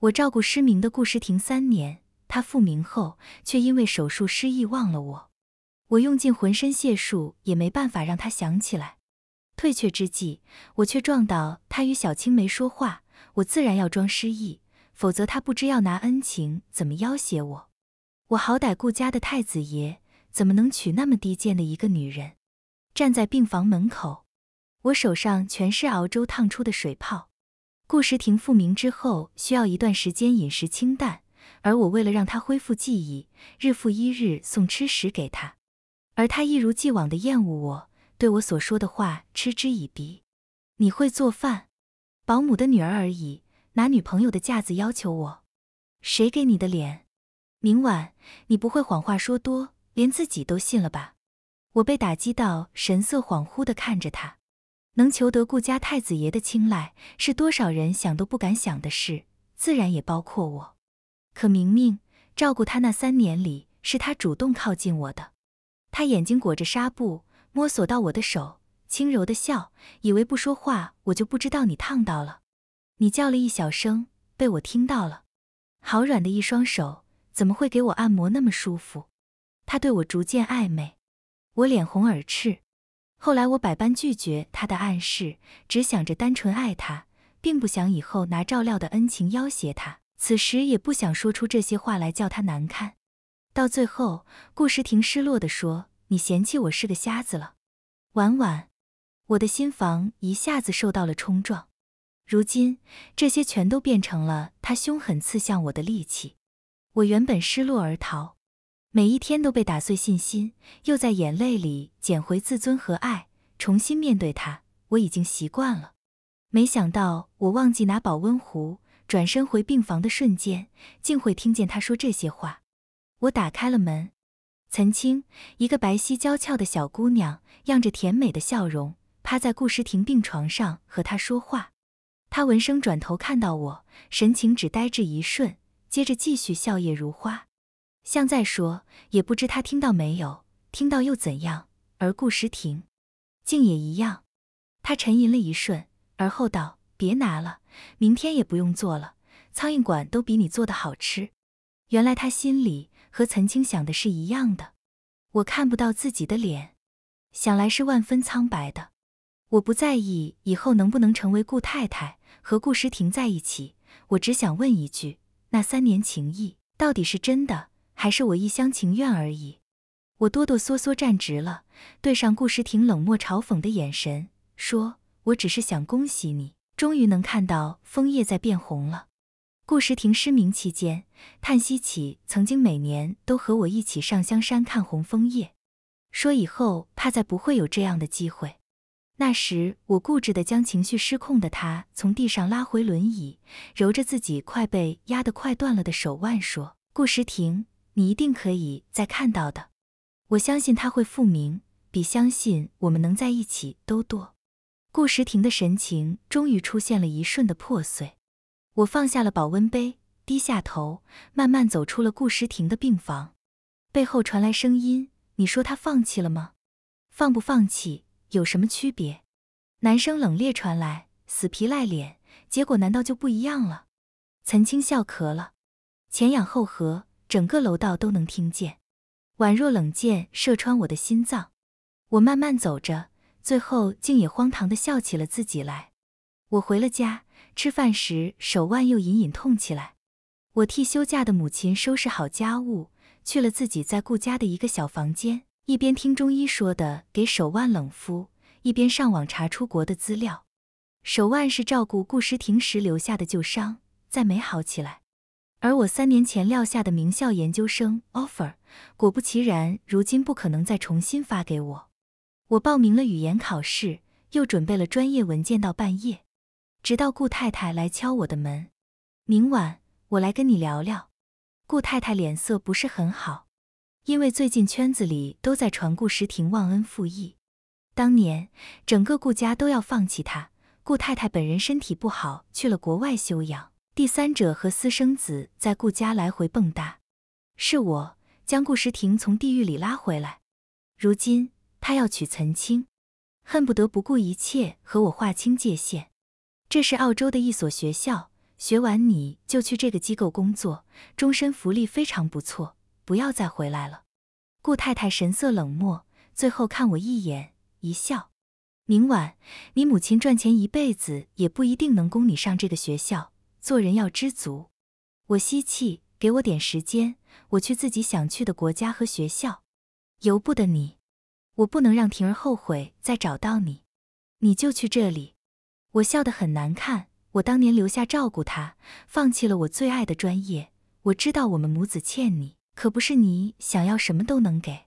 我照顾失明的顾时婷三年，他复明后却因为手术失忆忘了我。我用尽浑身解数也没办法让他想起来。退却之际，我却撞到他与小青梅说话，我自然要装失忆，否则他不知要拿恩情怎么要挟我。我好歹顾家的太子爷，怎么能娶那么低贱的一个女人？站在病房门口，我手上全是熬粥烫出的水泡。顾时亭复明之后，需要一段时间饮食清淡，而我为了让他恢复记忆，日复一日送吃食给他，而他一如既往的厌恶我，对我所说的话嗤之以鼻。你会做饭？保姆的女儿而已，拿女朋友的架子要求我，谁给你的脸？明晚你不会谎话说多，连自己都信了吧？我被打击到，神色恍惚的看着他。能求得顾家太子爷的青睐，是多少人想都不敢想的事，自然也包括我。可明明照顾他那三年里，是他主动靠近我的。他眼睛裹着纱布，摸索到我的手，轻柔的笑，以为不说话我就不知道你烫到了。你叫了一小声，被我听到了。好软的一双手，怎么会给我按摩那么舒服？他对我逐渐暧昧，我脸红耳赤。后来我百般拒绝他的暗示，只想着单纯爱他，并不想以后拿照料的恩情要挟他。此时也不想说出这些话来叫他难堪。到最后，顾时庭失落地说：“你嫌弃我是个瞎子了。”晚晚，我的心房一下子受到了冲撞。如今这些全都变成了他凶狠刺向我的利器。我原本失落而逃。每一天都被打碎信心，又在眼泪里捡回自尊和爱，重新面对他，我已经习惯了。没想到我忘记拿保温壶，转身回病房的瞬间，竟会听见他说这些话。我打开了门，曾经一个白皙娇俏的小姑娘，漾着甜美的笑容，趴在顾时婷病床上和他说话。他闻声转头看到我，神情只呆滞一瞬，接着继续笑靥如花。像在说也不知他听到没有，听到又怎样？而顾时亭，竟也一样。他沉吟了一瞬，而后道：“别拿了，明天也不用做了，苍蝇馆都比你做的好吃。”原来他心里和岑青想的是一样的。我看不到自己的脸，想来是万分苍白的。我不在意以后能不能成为顾太太和顾时亭在一起，我只想问一句：那三年情谊到底是真的？还是我一厢情愿而已，我哆哆嗦嗦站直了，对上顾时庭冷漠嘲讽的眼神，说：“我只是想恭喜你，终于能看到枫叶在变红了。”顾时庭失明期间，叹息起曾经每年都和我一起上香山看红枫叶，说以后怕再不会有这样的机会。那时我固执的将情绪失控的他从地上拉回轮椅，揉着自己快被压得快断了的手腕，说：“顾时庭。”你一定可以再看到的，我相信他会复明，比相信我们能在一起都多。顾时庭的神情终于出现了一瞬的破碎。我放下了保温杯，低下头，慢慢走出了顾时庭的病房。背后传来声音：“你说他放弃了吗？放不放弃有什么区别？”男声冷冽传来：“死皮赖脸，结果难道就不一样了？”岑青笑咳了，前仰后合。整个楼道都能听见，宛若冷箭射穿我的心脏。我慢慢走着，最后竟也荒唐地笑起了自己来。我回了家，吃饭时手腕又隐隐痛起来。我替休假的母亲收拾好家务，去了自己在顾家的一个小房间，一边听中医说的给手腕冷敷，一边上网查出国的资料。手腕是照顾顾时庭时留下的旧伤，再没好起来。而我三年前撂下的名校研究生 offer，果不其然，如今不可能再重新发给我。我报名了语言考试，又准备了专业文件到半夜，直到顾太太来敲我的门。明晚我来跟你聊聊。顾太太脸色不是很好，因为最近圈子里都在传顾时庭忘恩负义，当年整个顾家都要放弃他。顾太太本人身体不好，去了国外休养。第三者和私生子在顾家来回蹦跶，是我将顾时婷从地狱里拉回来。如今他要娶岑青，恨不得不顾一切和我划清界限。这是澳洲的一所学校，学完你就去这个机构工作，终身福利非常不错。不要再回来了。顾太太神色冷漠，最后看我一眼一笑。明晚，你母亲赚钱一辈子也不一定能供你上这个学校。做人要知足。我吸气，给我点时间，我去自己想去的国家和学校，由不得你。我不能让婷儿后悔再找到你。你就去这里。我笑得很难看。我当年留下照顾她，放弃了我最爱的专业。我知道我们母子欠你，可不是你想要什么都能给。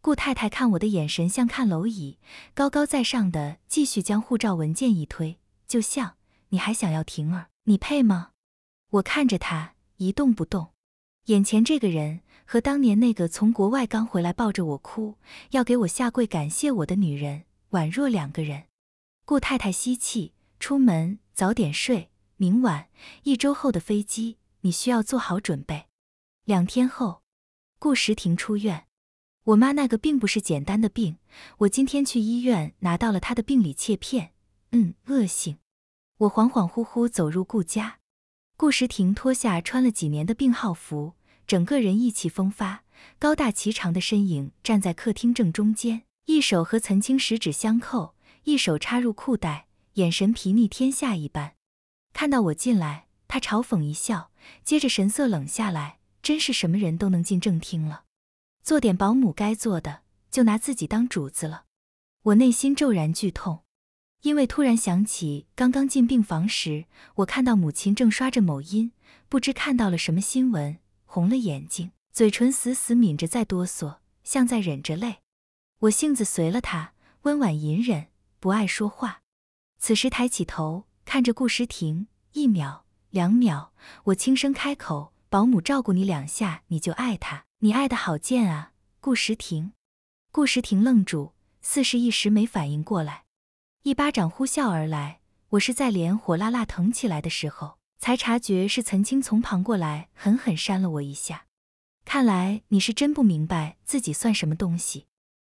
顾太太看我的眼神像看蝼蚁，高高在上的继续将护照文件一推，就像你还想要婷儿。你配吗？我看着他一动不动，眼前这个人和当年那个从国外刚回来抱着我哭，要给我下跪感谢我的女人宛若两个人。顾太太吸气，出门，早点睡，明晚一周后的飞机，你需要做好准备。两天后，顾时婷出院，我妈那个并不是简单的病，我今天去医院拿到了她的病理切片，嗯，恶性。我恍恍惚惚走入顾家，顾时庭脱下穿了几年的病号服，整个人意气风发，高大颀长的身影站在客厅正中间，一手和岑青十指相扣，一手插入裤袋，眼神睥睨天下一般。看到我进来，他嘲讽一笑，接着神色冷下来。真是什么人都能进正厅了，做点保姆该做的，就拿自己当主子了。我内心骤然剧痛。因为突然想起，刚刚进病房时，我看到母亲正刷着某音，不知看到了什么新闻，红了眼睛，嘴唇死死抿着，在哆嗦，像在忍着泪。我性子随了她，温婉隐忍，不爱说话。此时抬起头看着顾时亭，一秒、两秒，我轻声开口：“保姆照顾你两下，你就爱他，你爱的好贱啊，顾时亭。”顾时亭愣住，似是一时没反应过来。一巴掌呼啸而来，我是在脸火辣辣疼起来的时候，才察觉是岑青从旁过来，狠狠扇了我一下。看来你是真不明白自己算什么东西。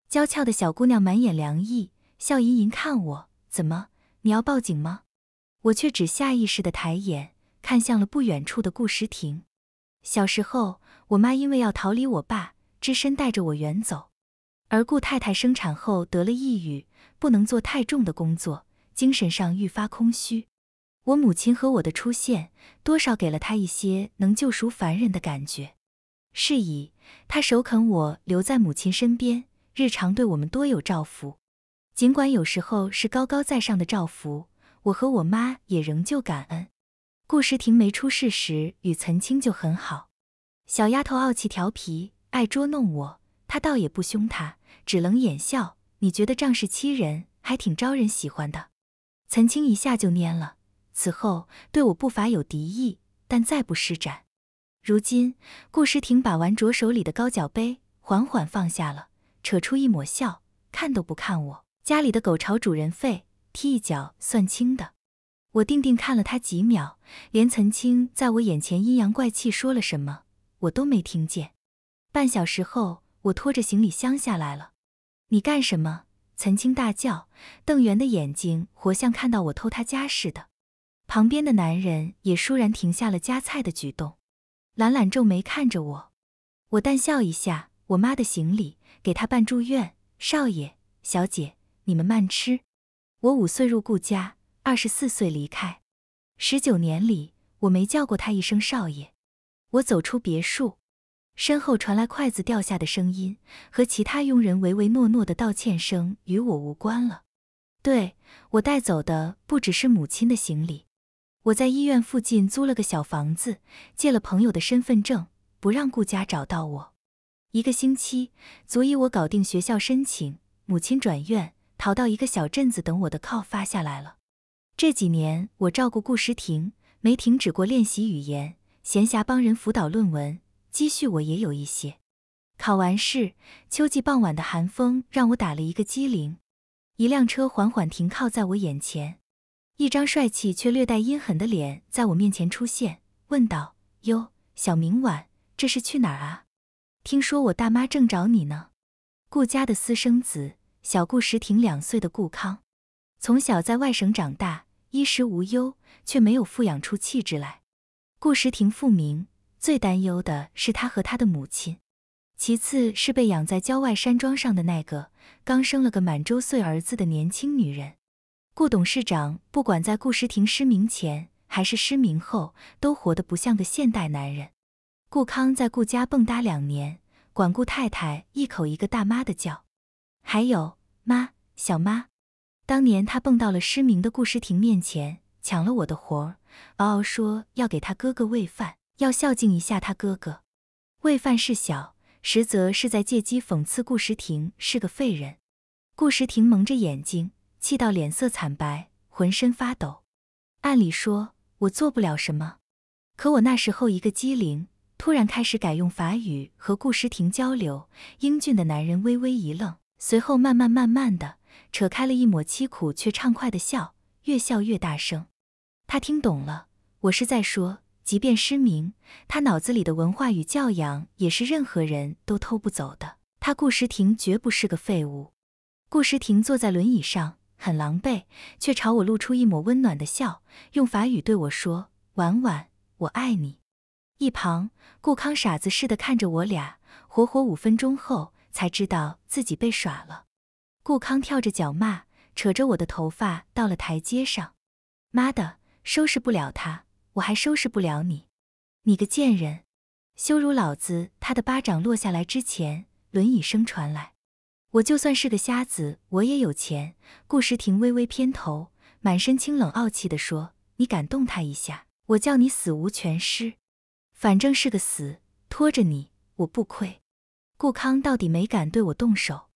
娇俏的小姑娘满眼凉意，笑吟吟看我，怎么？你要报警吗？我却只下意识的抬眼看向了不远处的顾时亭。小时候，我妈因为要逃离我爸，只身带着我远走，而顾太太生产后得了抑郁。不能做太重的工作，精神上愈发空虚。我母亲和我的出现，多少给了他一些能救赎凡人的感觉。是以，他首肯我留在母亲身边，日常对我们多有照拂。尽管有时候是高高在上的照拂，我和我妈也仍旧感恩。顾时庭没出事时，与岑青就很好。小丫头傲气调皮，爱捉弄我，她倒也不凶她，只冷眼笑。你觉得仗势欺人还挺招人喜欢的，岑青一下就蔫了。此后对我不乏有敌意，但再不施展。如今顾时庭把玩着手里的高脚杯，缓缓放下了，扯出一抹笑，看都不看我。家里的狗朝主人吠，踢一脚算轻的。我定定看了他几秒，连岑青在我眼前阴阳怪气说了什么，我都没听见。半小时后，我拖着行李箱下来了。你干什么？岑青大叫，瞪圆的眼睛，活像看到我偷他家似的。旁边的男人也倏然停下了夹菜的举动，懒懒皱眉看着我。我淡笑一下，我妈的行李，给她办住院。少爷，小姐，你们慢吃。我五岁入顾家，二十四岁离开，十九年里我没叫过他一声少爷。我走出别墅。身后传来筷子掉下的声音，和其他佣人唯唯诺诺的道歉声与我无关了。对我带走的不只是母亲的行李，我在医院附近租了个小房子，借了朋友的身份证，不让顾家找到我。一个星期足以我搞定学校申请、母亲转院，逃到一个小镇子等我的 call 发下来了。这几年我照顾顾时婷，没停止过练习语言，闲暇帮人辅导论文。积蓄我也有一些。考完试，秋季傍晚的寒风让我打了一个激灵。一辆车缓缓停靠在我眼前，一张帅气却略带阴狠的脸在我面前出现，问道：“哟，小明晚，这是去哪儿啊？听说我大妈正找你呢。”顾家的私生子，小顾时庭两岁的顾康，从小在外省长大，衣食无忧，却没有富养出气质来。顾时庭复名。最担忧的是他和他的母亲，其次是被养在郊外山庄上的那个刚生了个满周岁儿子的年轻女人。顾董事长不管在顾时廷失明前还是失明后，都活得不像个现代男人。顾康在顾家蹦跶两年，管顾太太一口一个大妈的叫，还有妈、小妈。当年他蹦到了失明的顾时廷面前，抢了我的活儿，嗷嗷说要给他哥哥喂饭。要孝敬一下他哥哥，为犯事小，实则是在借机讽刺顾时庭是个废人。顾时庭蒙着眼睛，气到脸色惨白，浑身发抖。按理说，我做不了什么，可我那时候一个机灵，突然开始改用法语和顾时庭交流。英俊的男人微微一愣，随后慢慢慢慢的扯开了一抹凄苦却畅快的笑，越笑越大声。他听懂了，我是在说。即便失明，他脑子里的文化与教养也是任何人都偷不走的。他顾时庭绝不是个废物。顾时庭坐在轮椅上，很狼狈，却朝我露出一抹温暖的笑，用法语对我说：“婉婉，我爱你。”一旁，顾康傻子似的看着我俩，活活五分钟后才知道自己被耍了。顾康跳着脚骂，扯着我的头发到了台阶上：“妈的，收拾不了他！”我还收拾不了你，你个贱人，羞辱老子！他的巴掌落下来之前，轮椅声传来。我就算是个瞎子，我也有钱。顾时庭微微偏头，满身清冷傲气的说：“你敢动他一下，我叫你死无全尸。反正是个死，拖着你，我不亏。”顾康到底没敢对我动手。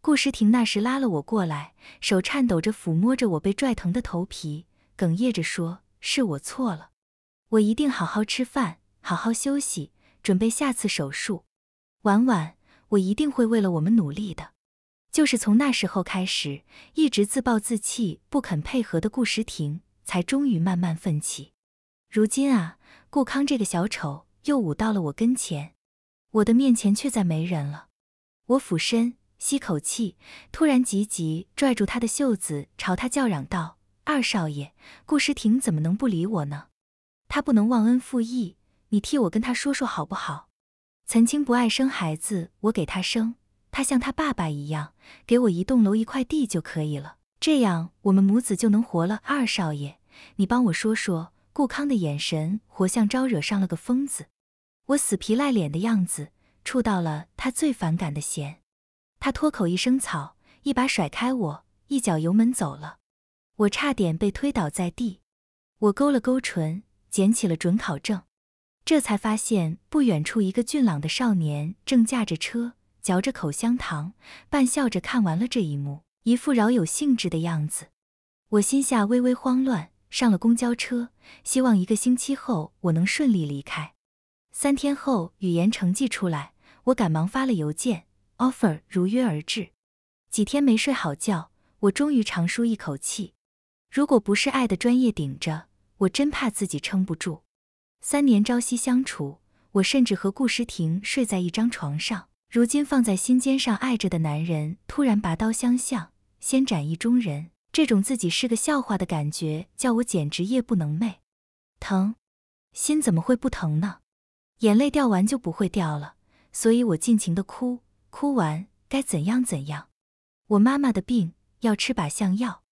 顾时庭那时拉了我过来，手颤抖着抚摸着我被拽疼的头皮，哽咽着说：“是我错了。”我一定好好吃饭，好好休息，准备下次手术。婉婉，我一定会为了我们努力的。就是从那时候开始，一直自暴自弃、不肯配合的顾时庭才终于慢慢奋起。如今啊，顾康这个小丑又舞到了我跟前，我的面前却再没人了。我俯身吸口气，突然急急拽住他的袖子，朝他叫嚷道：“二少爷，顾时庭怎么能不理我呢？”他不能忘恩负义，你替我跟他说说好不好？岑青不爱生孩子，我给他生，他像他爸爸一样，给我一栋楼一块地就可以了，这样我们母子就能活了。二少爷，你帮我说说。顾康的眼神活像招惹上了个疯子，我死皮赖脸的样子触到了他最反感的弦，他脱口一声草，一把甩开我，一脚油门走了，我差点被推倒在地，我勾了勾唇。捡起了准考证，这才发现不远处一个俊朗的少年正驾着车，嚼着口香糖，半笑着看完了这一幕，一副饶有兴致的样子。我心下微微慌乱，上了公交车，希望一个星期后我能顺利离开。三天后，语言成绩出来，我赶忙发了邮件，offer 如约而至。几天没睡好觉，我终于长舒一口气。如果不是爱的专业顶着。我真怕自己撑不住，三年朝夕相处，我甚至和顾时婷睡在一张床上。如今放在心尖上爱着的男人突然拔刀相向，先斩意中人，这种自己是个笑话的感觉，叫我简直夜不能寐。疼，心怎么会不疼呢？眼泪掉完就不会掉了，所以我尽情的哭，哭完该怎样怎样。我妈妈的病要吃靶向药，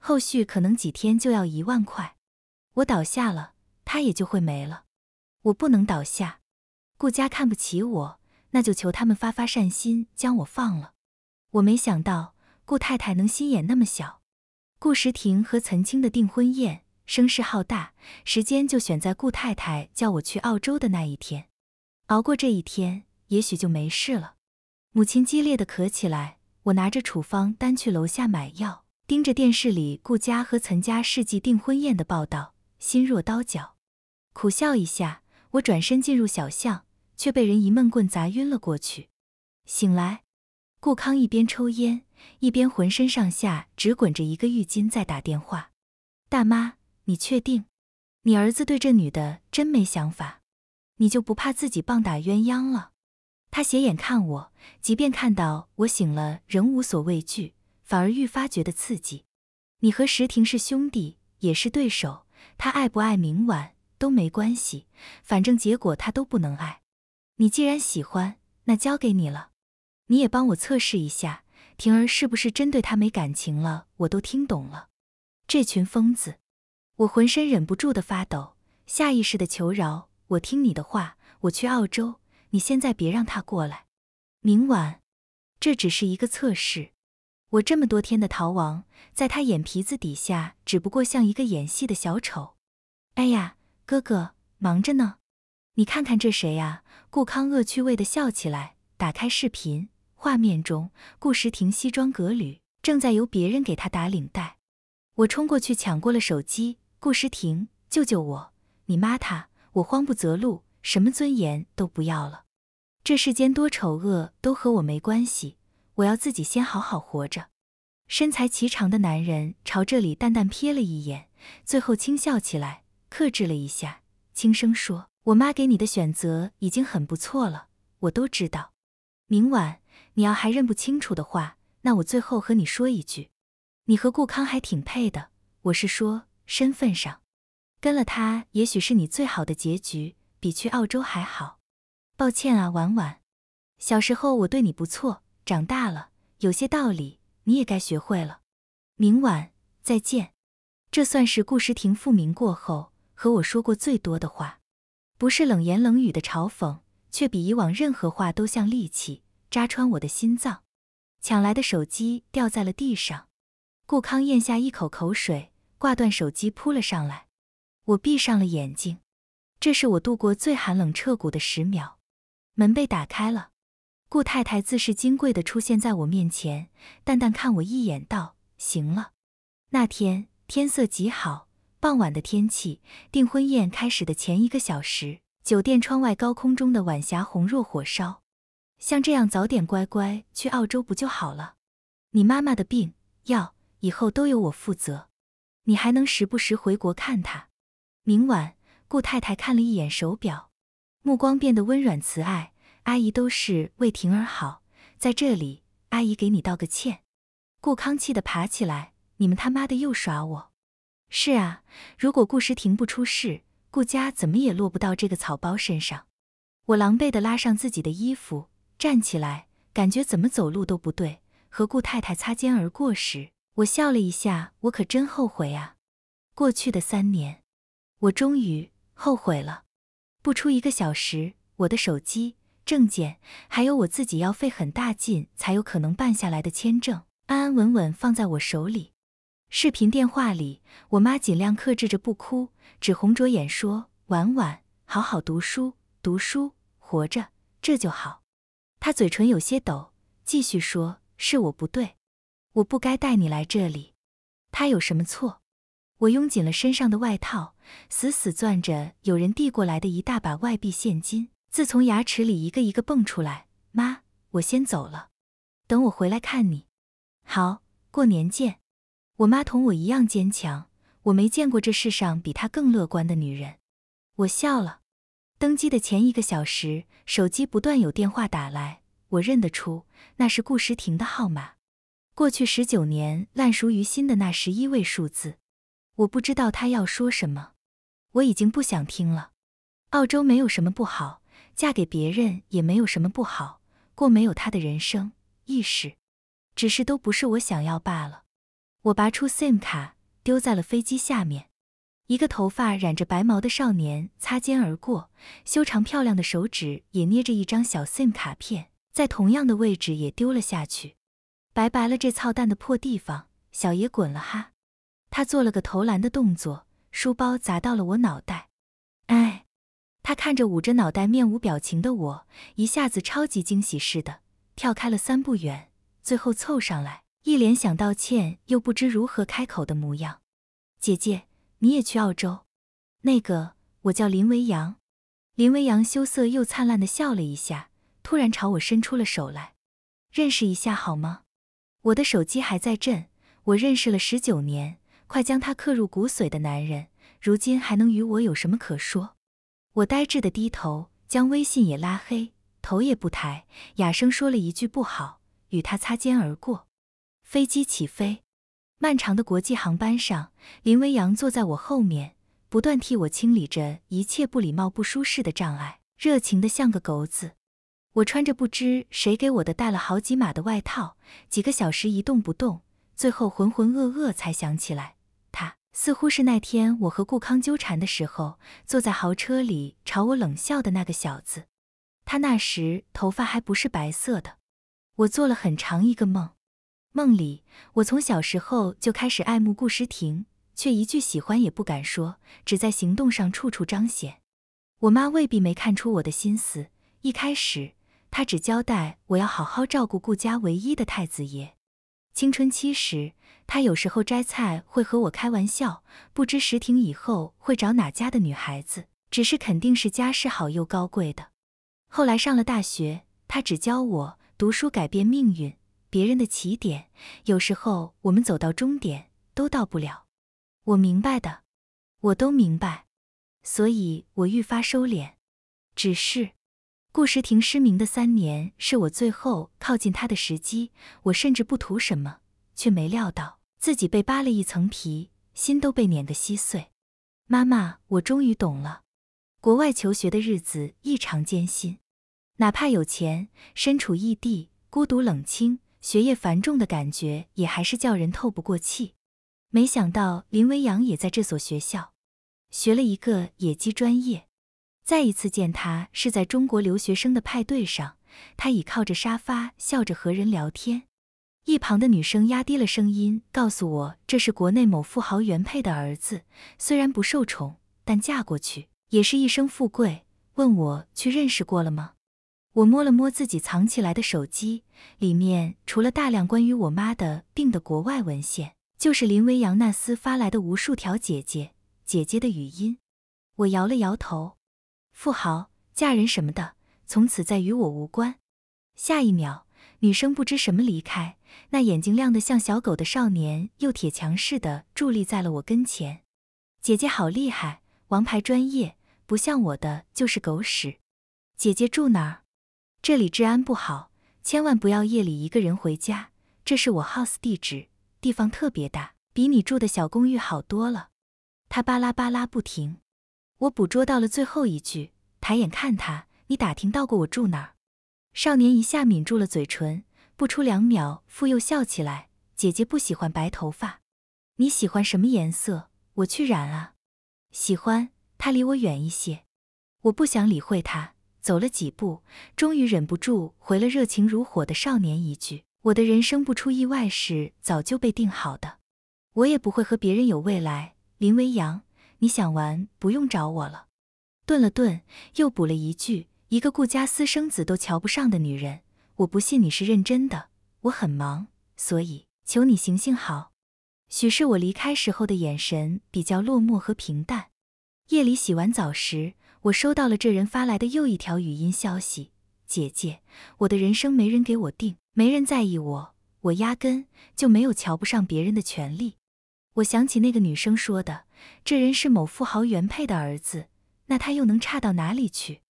后续可能几天就要一万块。我倒下了，他也就会没了。我不能倒下。顾家看不起我，那就求他们发发善心，将我放了。我没想到顾太太能心眼那么小。顾时庭和岑青的订婚宴声势浩大，时间就选在顾太太叫我去澳洲的那一天。熬过这一天，也许就没事了。母亲激烈的咳起来，我拿着处方单去楼下买药，盯着电视里顾家和岑家世纪订婚宴的报道。心若刀绞，苦笑一下，我转身进入小巷，却被人一闷棍砸晕了过去。醒来，顾康一边抽烟，一边浑身上下只滚着一个浴巾在打电话。大妈，你确定？你儿子对这女的真没想法？你就不怕自己棒打鸳鸯了？他斜眼看我，即便看到我醒了，仍无所畏惧，反而愈发觉得刺激。你和石婷是兄弟，也是对手。他爱不爱明晚都没关系，反正结果他都不能爱。你既然喜欢，那交给你了。你也帮我测试一下，婷儿是不是真对他没感情了？我都听懂了，这群疯子！我浑身忍不住的发抖，下意识的求饶。我听你的话，我去澳洲。你现在别让他过来。明晚，这只是一个测试。我这么多天的逃亡，在他眼皮子底下，只不过像一个演戏的小丑。哎呀，哥哥忙着呢，你看看这谁呀？顾康恶趣味地笑起来，打开视频，画面中顾时庭西装革履，正在由别人给他打领带。我冲过去抢过了手机，顾时庭，救救我！你妈他！我慌不择路，什么尊严都不要了。这世间多丑恶，都和我没关系。我要自己先好好活着。身材颀长的男人朝这里淡淡瞥了一眼，最后轻笑起来，克制了一下，轻声说：“我妈给你的选择已经很不错了，我都知道。明晚你要还认不清楚的话，那我最后和你说一句，你和顾康还挺配的。我是说身份上，跟了他也许是你最好的结局，比去澳洲还好。抱歉啊，婉婉，小时候我对你不错。”长大了，有些道理你也该学会了。明晚再见。这算是顾时亭复明过后和我说过最多的话，不是冷言冷语的嘲讽，却比以往任何话都像利器扎穿我的心脏。抢来的手机掉在了地上，顾康咽下一口口水，挂断手机扑了上来。我闭上了眼睛，这是我度过最寒冷彻骨的十秒。门被打开了。顾太太自是金贵的出现在我面前，淡淡看我一眼，道：“行了。”那天天色极好，傍晚的天气，订婚宴开始的前一个小时，酒店窗外高空中的晚霞红若火烧。像这样早点乖乖去澳洲不就好了？你妈妈的病药以后都由我负责，你还能时不时回国看她。明晚，顾太太看了一眼手表，目光变得温软慈爱。阿姨都是为婷儿好，在这里，阿姨给你道个歉。顾康气得爬起来，你们他妈的又耍我！是啊，如果顾时婷不出事，顾家怎么也落不到这个草包身上。我狼狈地拉上自己的衣服，站起来，感觉怎么走路都不对。和顾太太擦肩而过时，我笑了一下，我可真后悔啊！过去的三年，我终于后悔了。不出一个小时，我的手机。证件，还有我自己要费很大劲才有可能办下来的签证，安安稳稳放在我手里。视频电话里，我妈尽量克制着不哭，只红着眼说：“婉婉，好好读书，读书，活着，这就好。”她嘴唇有些抖，继续说：“是我不对，我不该带你来这里。”她有什么错？我拥紧了身上的外套，死死攥着有人递过来的一大把外币现金。自从牙齿里一个一个蹦出来，妈，我先走了，等我回来看你。好，过年见。我妈同我一样坚强，我没见过这世上比她更乐观的女人。我笑了。登机的前一个小时，手机不断有电话打来，我认得出那是顾时婷的号码，过去十九年烂熟于心的那十一位数字。我不知道她要说什么，我已经不想听了。澳洲没有什么不好。嫁给别人也没有什么不好，过没有他的人生意识，只是都不是我想要罢了。我拔出 SIM 卡，丢在了飞机下面。一个头发染着白毛的少年擦肩而过，修长漂亮的手指也捏着一张小 SIM 卡片，在同样的位置也丢了下去。拜拜了，这操蛋的破地方，小爷滚了哈！他做了个投篮的动作，书包砸到了我脑袋。哎。他看着捂着脑袋、面无表情的我，一下子超级惊喜似的跳开了三步远，最后凑上来，一脸想道歉又不知如何开口的模样。姐姐，你也去澳洲？那个，我叫林微阳。林微阳羞涩又灿烂的笑了一下，突然朝我伸出了手来，认识一下好吗？我的手机还在震。我认识了十九年，快将他刻入骨髓的男人，如今还能与我有什么可说？我呆滞地低头，将微信也拉黑，头也不抬，哑声说了一句“不好”，与他擦肩而过。飞机起飞，漫长的国际航班上，林微阳坐在我后面，不断替我清理着一切不礼貌、不舒适的障碍，热情的像个狗子。我穿着不知谁给我的、带了好几码的外套，几个小时一动不动，最后浑浑噩噩才想起来。似乎是那天我和顾康纠缠的时候，坐在豪车里朝我冷笑的那个小子，他那时头发还不是白色的。我做了很长一个梦，梦里我从小时候就开始爱慕顾时婷，却一句喜欢也不敢说，只在行动上处处彰显。我妈未必没看出我的心思，一开始她只交代我要好好照顾顾家唯一的太子爷。青春期时，他有时候摘菜会和我开玩笑，不知石婷以后会找哪家的女孩子，只是肯定是家世好又高贵的。后来上了大学，他只教我读书改变命运，别人的起点，有时候我们走到终点都到不了。我明白的，我都明白，所以我愈发收敛，只是。顾时亭失明的三年是我最后靠近他的时机，我甚至不图什么，却没料到自己被扒了一层皮，心都被碾得稀碎。妈妈，我终于懂了。国外求学的日子异常艰辛，哪怕有钱，身处异地，孤独冷清，学业繁重的感觉也还是叫人透不过气。没想到林微阳也在这所学校学了一个野鸡专业。再一次见他是在中国留学生的派对上，他倚靠着沙发笑着和人聊天，一旁的女生压低了声音告诉我，这是国内某富豪原配的儿子，虽然不受宠，但嫁过去也是一生富贵。问我去认识过了吗？我摸了摸自己藏起来的手机，里面除了大量关于我妈的病的国外文献，就是林维扬那厮发来的无数条“姐姐姐姐”的语音。我摇了摇头。富豪嫁人什么的，从此再与我无关。下一秒，女生不知什么离开，那眼睛亮得像小狗的少年又铁强似的伫立在了我跟前。姐姐好厉害，王牌专业，不像我的就是狗屎。姐姐住哪儿？这里治安不好，千万不要夜里一个人回家。这是我 house 地址，地方特别大，比你住的小公寓好多了。他巴拉巴拉不停。我捕捉到了最后一句，抬眼看他，你打听到过我住哪儿？少年一下抿住了嘴唇，不出两秒，复又笑起来。姐姐不喜欢白头发，你喜欢什么颜色？我去染啊。喜欢他离我远一些，我不想理会他。走了几步，终于忍不住回了热情如火的少年一句：我的人生不出意外是早就被定好的，我也不会和别人有未来。林微阳。你想玩不用找我了，顿了顿又补了一句：“一个顾家私生子都瞧不上的女人，我不信你是认真的。”我很忙，所以求你行行好。许是我离开时候的眼神比较落寞和平淡。夜里洗完澡时，我收到了这人发来的又一条语音消息：“姐姐，我的人生没人给我定，没人在意我，我压根就没有瞧不上别人的权利。”我想起那个女生说的。这人是某富豪原配的儿子，那他又能差到哪里去？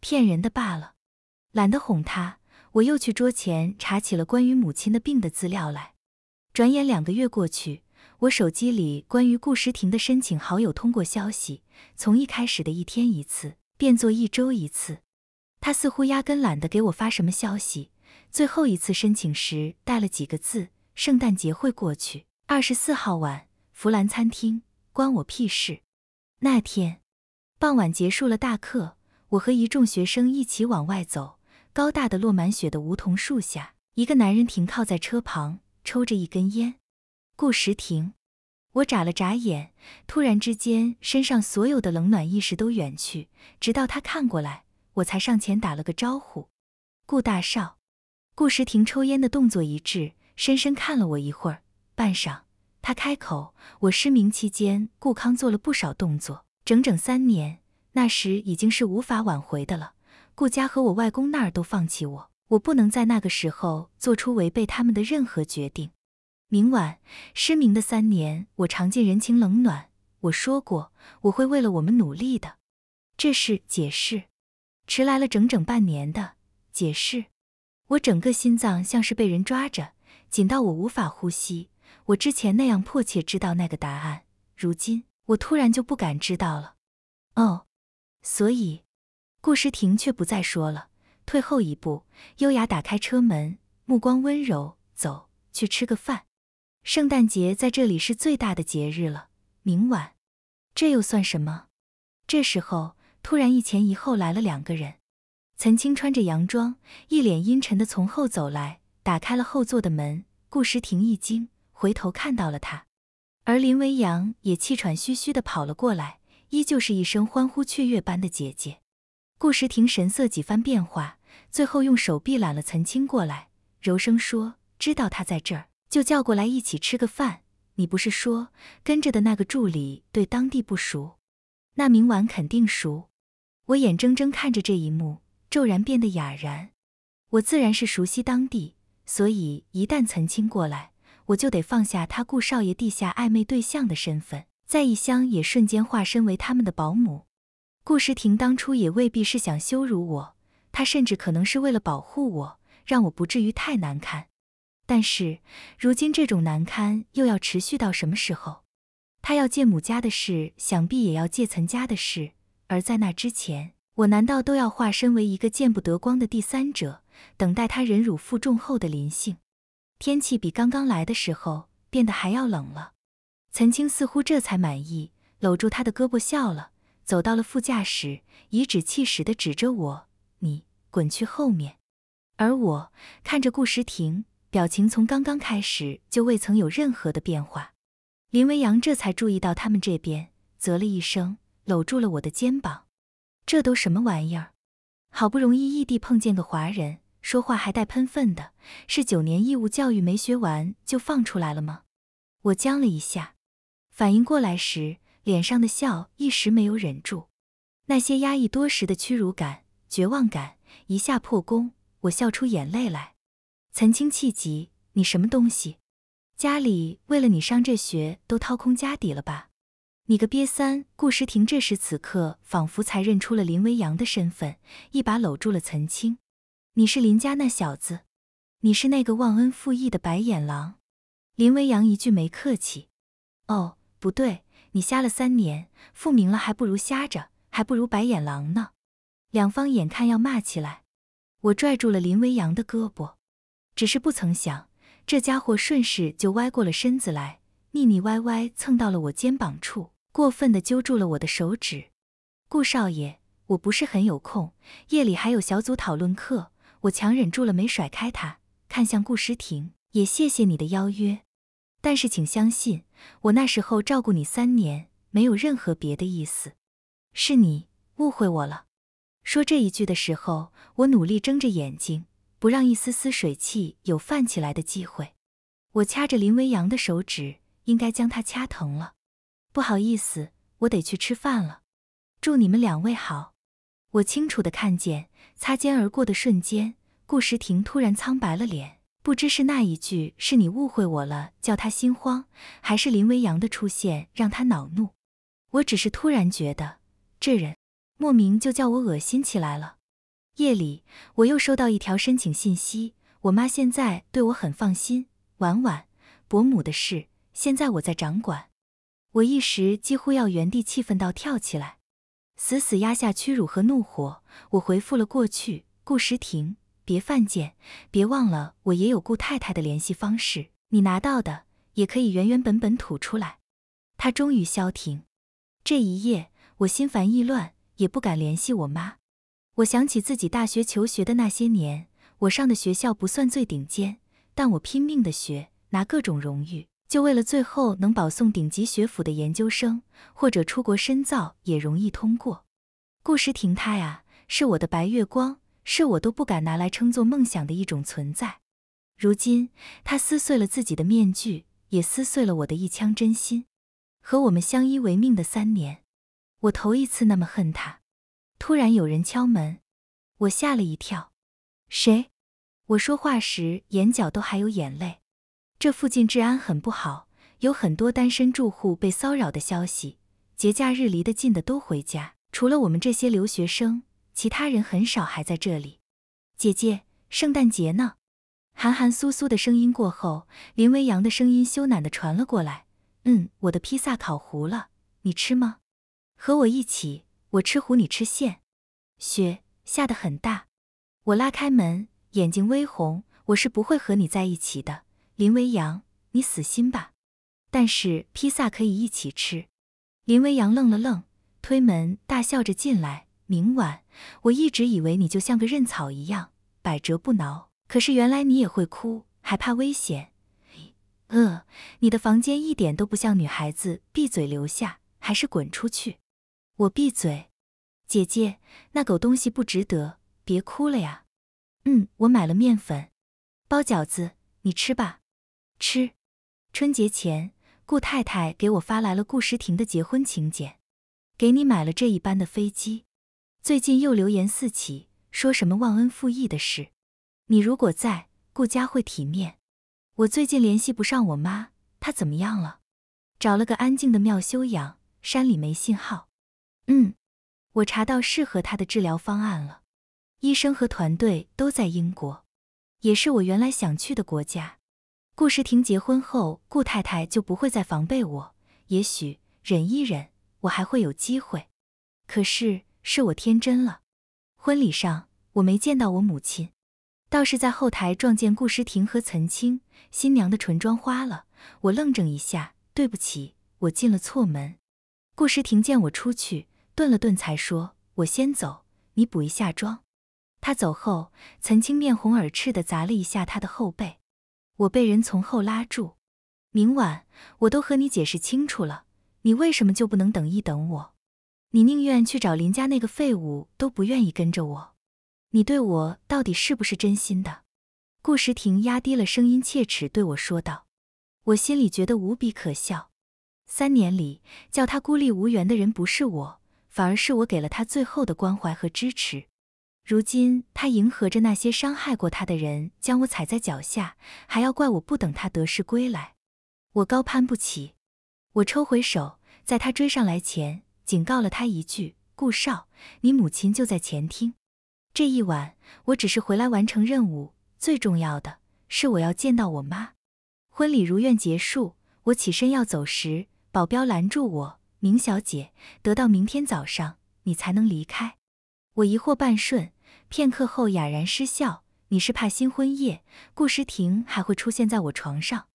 骗人的罢了。懒得哄他，我又去桌前查起了关于母亲的病的资料来。转眼两个月过去，我手机里关于顾时婷的申请好友通过消息，从一开始的一天一次变作一周一次。他似乎压根懒得给我发什么消息。最后一次申请时带了几个字：“圣诞节会过去，二十四号晚，弗兰餐厅。”关我屁事！那天傍晚结束了大课，我和一众学生一起往外走，高大的落满雪的梧桐树下，一个男人停靠在车旁，抽着一根烟。顾时停，我眨了眨眼，突然之间，身上所有的冷暖意识都远去，直到他看过来，我才上前打了个招呼：“顾大少。”顾时停抽烟的动作一滞，深深看了我一会儿，半晌。他开口：“我失明期间，顾康做了不少动作，整整三年。那时已经是无法挽回的了。顾家和我外公那儿都放弃我，我不能在那个时候做出违背他们的任何决定。明晚，失明的三年，我尝尽人情冷暖。我说过，我会为了我们努力的。这是解释，迟来了整整半年的解释。我整个心脏像是被人抓着，紧到我无法呼吸。”我之前那样迫切知道那个答案，如今我突然就不敢知道了。哦，所以，顾时庭却不再说了，退后一步，优雅打开车门，目光温柔，走去吃个饭。圣诞节在这里是最大的节日了，明晚，这又算什么？这时候，突然一前一后来了两个人，岑青穿着洋装，一脸阴沉的从后走来，打开了后座的门。顾时庭一惊。回头看到了他，而林微阳也气喘吁吁的跑了过来，依旧是一声欢呼雀跃般的姐姐。顾时婷神色几番变化，最后用手臂揽了岑青过来，柔声说：“知道他在这儿，就叫过来一起吃个饭。你不是说跟着的那个助理对当地不熟，那明晚肯定熟。”我眼睁睁看着这一幕，骤然变得哑然。我自然是熟悉当地，所以一旦岑青过来。我就得放下他顾少爷地下暧昧对象的身份，在异乡也瞬间化身为他们的保姆。顾时庭当初也未必是想羞辱我，他甚至可能是为了保护我，让我不至于太难堪。但是如今这种难堪又要持续到什么时候？他要借母家的事，想必也要借岑家的事，而在那之前，我难道都要化身为一个见不得光的第三者，等待他忍辱负重后的临幸？天气比刚刚来的时候变得还要冷了，岑青似乎这才满意，搂住他的胳膊笑了，走到了副驾驶，颐指气使地指着我：“你滚去后面。”而我看着顾时庭，表情从刚刚开始就未曾有任何的变化。林微阳这才注意到他们这边，啧了一声，搂住了我的肩膀：“这都什么玩意儿？好不容易异地碰见个华人。”说话还带喷粪的，是九年义务教育没学完就放出来了吗？我僵了一下，反应过来时脸上的笑一时没有忍住，那些压抑多时的屈辱感、绝望感一下破功，我笑出眼泪来。岑青气急，你什么东西？家里为了你上这学都掏空家底了吧？你个瘪三！顾时庭这时此刻仿佛才认出了林微阳的身份，一把搂住了岑青。你是林家那小子，你是那个忘恩负义的白眼狼！林微阳一句没客气。哦，不对，你瞎了三年，复明了还不如瞎着，还不如白眼狼呢。两方眼看要骂起来，我拽住了林微阳的胳膊，只是不曾想，这家伙顺势就歪过了身子来，腻腻歪歪蹭到了我肩膀处，过分的揪住了我的手指。顾少爷，我不是很有空，夜里还有小组讨论课。我强忍住了，没甩开他，看向顾诗婷，也谢谢你的邀约，但是请相信，我那时候照顾你三年，没有任何别的意思，是你误会我了。说这一句的时候，我努力睁着眼睛，不让一丝丝水汽有泛起来的机会。我掐着林微阳的手指，应该将他掐疼了。不好意思，我得去吃饭了，祝你们两位好。我清楚地看见，擦肩而过的瞬间，顾时庭突然苍白了脸。不知是那一句“是你误会我了”，叫他心慌，还是林微阳的出现让他恼怒。我只是突然觉得，这人莫名就叫我恶心起来了。夜里，我又收到一条申请信息。我妈现在对我很放心。婉婉，伯母的事，现在我在掌管。我一时几乎要原地气愤到跳起来。死死压下屈辱和怒火，我回复了过去。顾时婷，别犯贱，别忘了我也有顾太太的联系方式，你拿到的也可以原原本本吐出来。他终于消停。这一夜，我心烦意乱，也不敢联系我妈。我想起自己大学求学的那些年，我上的学校不算最顶尖，但我拼命的学，拿各种荣誉。就为了最后能保送顶级学府的研究生，或者出国深造也容易通过。顾时亭，他呀，是我的白月光，是我都不敢拿来称作梦想的一种存在。如今，他撕碎了自己的面具，也撕碎了我的一腔真心和我们相依为命的三年。我头一次那么恨他。突然有人敲门，我吓了一跳。谁？我说话时眼角都还有眼泪。这附近治安很不好，有很多单身住户被骚扰的消息。节假日离得近的都回家，除了我们这些留学生，其他人很少还在这里。姐姐，圣诞节呢？寒寒酥酥的声音过后，林微阳的声音羞赧的传了过来。嗯，我的披萨烤糊了，你吃吗？和我一起，我吃糊，你吃馅。雪下得很大，我拉开门，眼睛微红，我是不会和你在一起的。林微阳，你死心吧。但是披萨可以一起吃。林微阳愣了愣，推门大笑着进来。明晚，我一直以为你就像个韧草一样百折不挠，可是原来你也会哭，还怕危险。呃，你的房间一点都不像女孩子。闭嘴，留下还是滚出去。我闭嘴。姐姐，那狗东西不值得。别哭了呀。嗯，我买了面粉，包饺子，你吃吧。吃，春节前顾太太给我发来了顾时婷的结婚请柬，给你买了这一班的飞机。最近又流言四起，说什么忘恩负义的事。你如果在顾家会体面。我最近联系不上我妈，她怎么样了？找了个安静的庙修养，山里没信号。嗯，我查到适合她的治疗方案了，医生和团队都在英国，也是我原来想去的国家。顾时庭结婚后，顾太太就不会再防备我。也许忍一忍，我还会有机会。可是，是我天真了。婚礼上，我没见到我母亲，倒是在后台撞见顾时庭和岑青。新娘的唇妆花了，我愣怔一下，对不起，我进了错门。顾时庭见我出去，顿了顿，才说：“我先走，你补一下妆。”他走后，岑青面红耳赤地砸了一下他的后背。我被人从后拉住，明晚我都和你解释清楚了，你为什么就不能等一等我？你宁愿去找林家那个废物，都不愿意跟着我？你对我到底是不是真心的？顾时庭压低了声音，切齿对我说道。我心里觉得无比可笑，三年里叫他孤立无援的人不是我，反而是我给了他最后的关怀和支持。如今他迎合着那些伤害过他的人，将我踩在脚下，还要怪我不等他得势归来，我高攀不起。我抽回手，在他追上来前，警告了他一句：“顾少，你母亲就在前厅。”这一晚，我只是回来完成任务，最重要的是我要见到我妈。婚礼如愿结束，我起身要走时，保镖拦住我：“明小姐，得到明天早上，你才能离开。”我疑惑半瞬，片刻后哑然失笑。你是怕新婚夜顾时亭还会出现在我床上？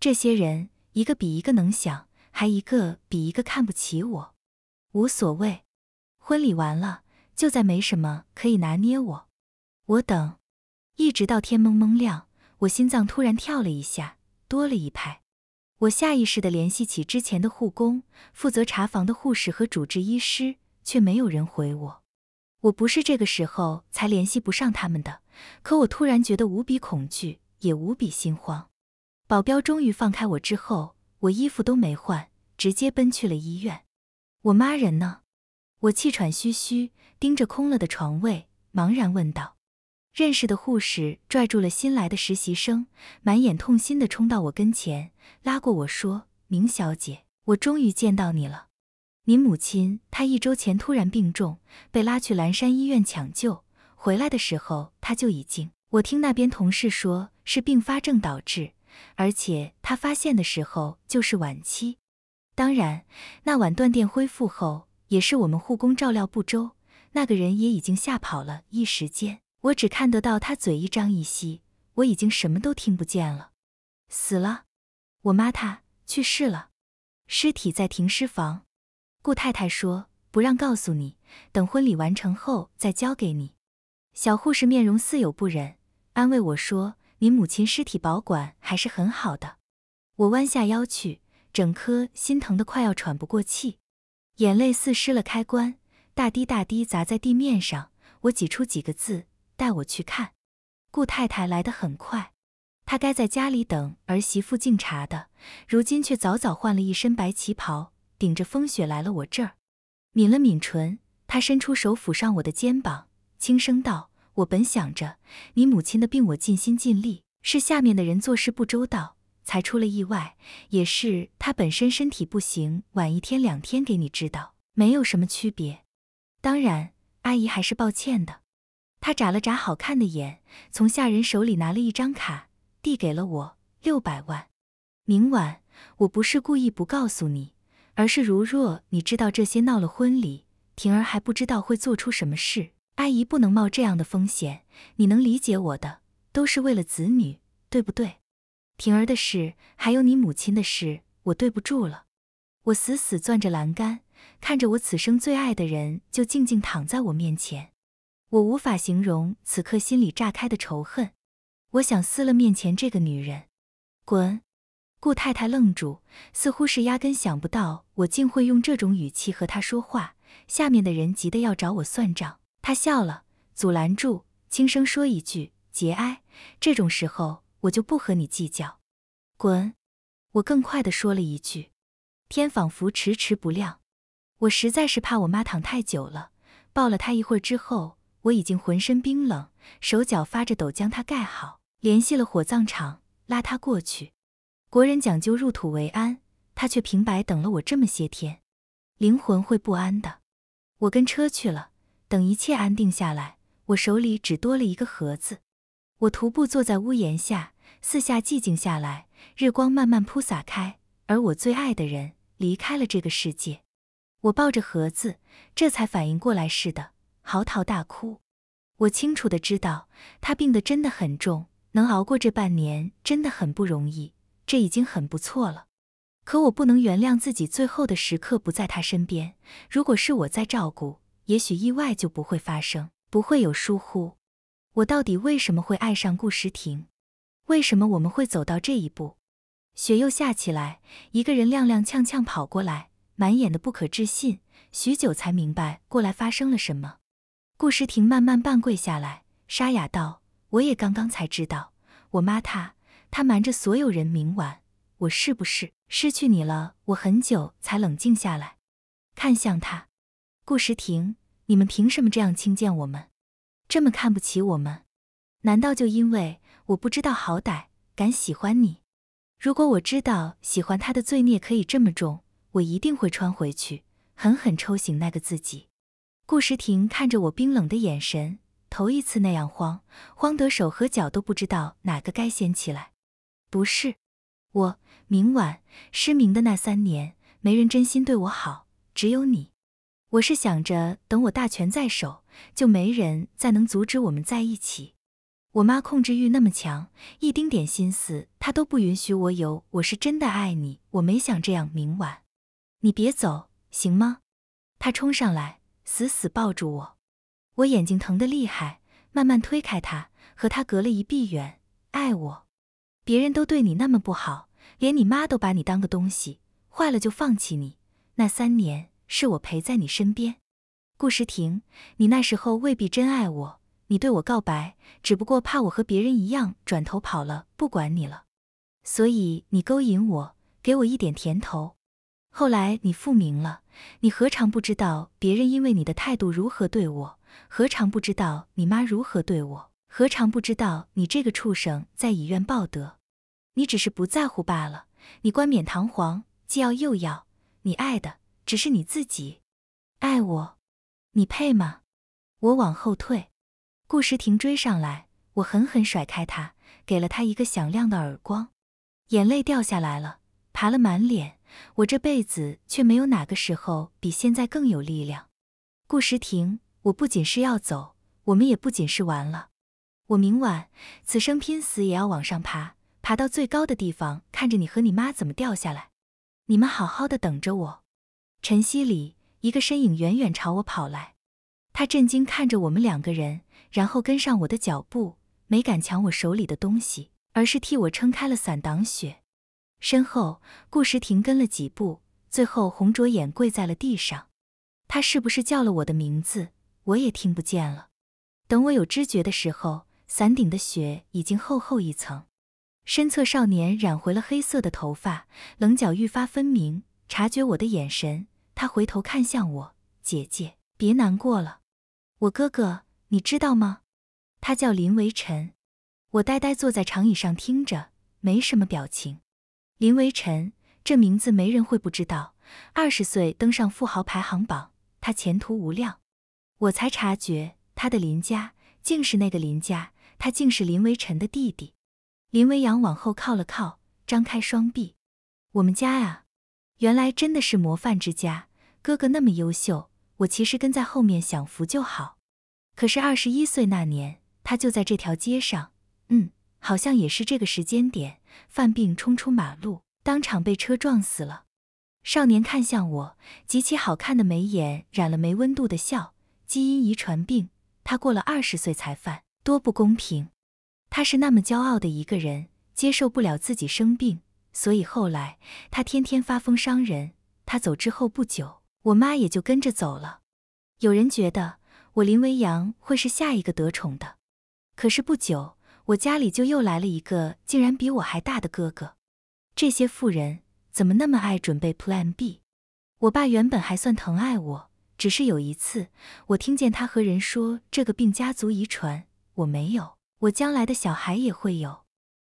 这些人一个比一个能想，还一个比一个看不起我。无所谓，婚礼完了，就再没什么可以拿捏我。我等，一直到天蒙蒙亮，我心脏突然跳了一下，多了一拍。我下意识的联系起之前的护工、负责查房的护士和主治医师，却没有人回我。我不是这个时候才联系不上他们的，可我突然觉得无比恐惧，也无比心慌。保镖终于放开我之后，我衣服都没换，直接奔去了医院。我妈人呢？我气喘吁吁，盯着空了的床位，茫然问道。认识的护士拽住了新来的实习生，满眼痛心的冲到我跟前，拉过我说：“明小姐，我终于见到你了。”您母亲，她一周前突然病重，被拉去蓝山医院抢救。回来的时候，她就已经……我听那边同事说，是并发症导致，而且她发现的时候就是晚期。当然，那晚断电恢复后，也是我们护工照料不周。那个人也已经吓跑了，一时间我只看得到他嘴一张一吸，我已经什么都听不见了。死了，我妈她去世了，尸体在停尸房。顾太太说：“不让告诉你，等婚礼完成后再交给你。”小护士面容似有不忍，安慰我说：“你母亲尸体保管还是很好的。”我弯下腰去，整颗心疼的快要喘不过气，眼泪似失了开关，大滴大滴砸在地面上。我挤出几个字：“带我去看。”顾太太来得很快，她该在家里等儿媳妇敬茶的，如今却早早换了一身白旗袍。顶着风雪来了我这儿，抿了抿唇，他伸出手抚上我的肩膀，轻声道：“我本想着你母亲的病，我尽心尽力，是下面的人做事不周到，才出了意外。也是她本身身体不行，晚一天两天给你知道，没有什么区别。当然，阿姨还是抱歉的。”他眨了眨好看的眼，从下人手里拿了一张卡，递给了我六百万。明晚，我不是故意不告诉你。而是，如若你知道这些，闹了婚礼，婷儿还不知道会做出什么事，阿姨不能冒这样的风险，你能理解我的，都是为了子女，对不对？婷儿的事，还有你母亲的事，我对不住了。我死死攥着栏杆，看着我此生最爱的人就静静躺在我面前，我无法形容此刻心里炸开的仇恨，我想撕了面前这个女人，滚！顾太太愣住，似乎是压根想不到我竟会用这种语气和她说话。下面的人急得要找我算账，她笑了，阻拦住，轻声说一句：“节哀。”这种时候，我就不和你计较。滚！我更快地说了一句。天仿佛迟迟不亮，我实在是怕我妈躺太久了。抱了她一会儿之后，我已经浑身冰冷，手脚发着抖，将她盖好，联系了火葬场，拉她过去。国人讲究入土为安，他却平白等了我这么些天，灵魂会不安的。我跟车去了，等一切安定下来，我手里只多了一个盒子。我徒步坐在屋檐下，四下寂静下来，日光慢慢铺洒开，而我最爱的人离开了这个世界。我抱着盒子，这才反应过来似的，嚎啕大哭。我清楚的知道，他病得真的很重，能熬过这半年真的很不容易。这已经很不错了，可我不能原谅自己，最后的时刻不在他身边。如果是我在照顾，也许意外就不会发生，不会有疏忽。我到底为什么会爱上顾时庭？为什么我们会走到这一步？雪又下起来，一个人踉踉跄跄跑过来，满眼的不可置信，许久才明白过来发生了什么。顾时庭慢慢半跪下来，沙哑道：“我也刚刚才知道，我妈她……”他瞒着所有人，明晚我是不是失去你了？我很久才冷静下来，看向他，顾时庭，你们凭什么这样轻贱我们，这么看不起我们？难道就因为我不知道好歹，敢喜欢你？如果我知道喜欢他的罪孽可以这么重，我一定会穿回去，狠狠抽醒那个自己。顾时庭看着我冰冷的眼神，头一次那样慌慌得手和脚都不知道哪个该先起来。不是，我明晚失明的那三年，没人真心对我好，只有你。我是想着等我大权在手，就没人再能阻止我们在一起。我妈控制欲那么强，一丁点心思她都不允许我有。我是真的爱你，我没想这样。明晚，你别走，行吗？他冲上来，死死抱住我，我眼睛疼得厉害，慢慢推开他，和他隔了一臂远。爱我。别人都对你那么不好，连你妈都把你当个东西，坏了就放弃你。那三年是我陪在你身边，顾时亭，你那时候未必真爱我，你对我告白，只不过怕我和别人一样转头跑了，不管你了。所以你勾引我，给我一点甜头。后来你复明了，你何尝不知道别人因为你的态度如何对我，何尝不知道你妈如何对我？何尝不知道你这个畜生在以怨报德？你只是不在乎罢了。你冠冕堂皇，既要又要，你爱的只是你自己。爱我，你配吗？我往后退，顾时亭追上来，我狠狠甩开他，给了他一个响亮的耳光，眼泪掉下来了，爬了满脸。我这辈子却没有哪个时候比现在更有力量。顾时亭，我不仅是要走，我们也不仅是完了。我明晚，此生拼死也要往上爬，爬到最高的地方，看着你和你妈怎么掉下来。你们好好的等着我。晨曦里，一个身影远远朝我跑来，他震惊看着我们两个人，然后跟上我的脚步，没敢抢我手里的东西，而是替我撑开了伞挡雪。身后，顾时亭跟了几步，最后红着眼跪在了地上。他是不是叫了我的名字？我也听不见了。等我有知觉的时候。伞顶的雪已经厚厚一层，身侧少年染回了黑色的头发，棱角愈发分明。察觉我的眼神，他回头看向我：“姐姐，别难过了，我哥哥，你知道吗？他叫林微晨。”我呆呆坐在长椅上听着，没什么表情。林微晨这名字没人会不知道，二十岁登上富豪排行榜，他前途无量。我才察觉，他的林家竟是那个林家。他竟是林微尘的弟弟，林微阳往后靠了靠，张开双臂。我们家啊，原来真的是模范之家。哥哥那么优秀，我其实跟在后面享福就好。可是二十一岁那年，他就在这条街上，嗯，好像也是这个时间点，犯病冲出马路，当场被车撞死了。少年看向我，极其好看的眉眼染了没温度的笑。基因遗传病，他过了二十岁才犯。多不公平！他是那么骄傲的一个人，接受不了自己生病，所以后来他天天发疯伤人。他走之后不久，我妈也就跟着走了。有人觉得我林微阳会是下一个得宠的，可是不久我家里就又来了一个，竟然比我还大的哥哥。这些富人怎么那么爱准备 Plan B？我爸原本还算疼爱我，只是有一次我听见他和人说这个病家族遗传。我没有，我将来的小孩也会有，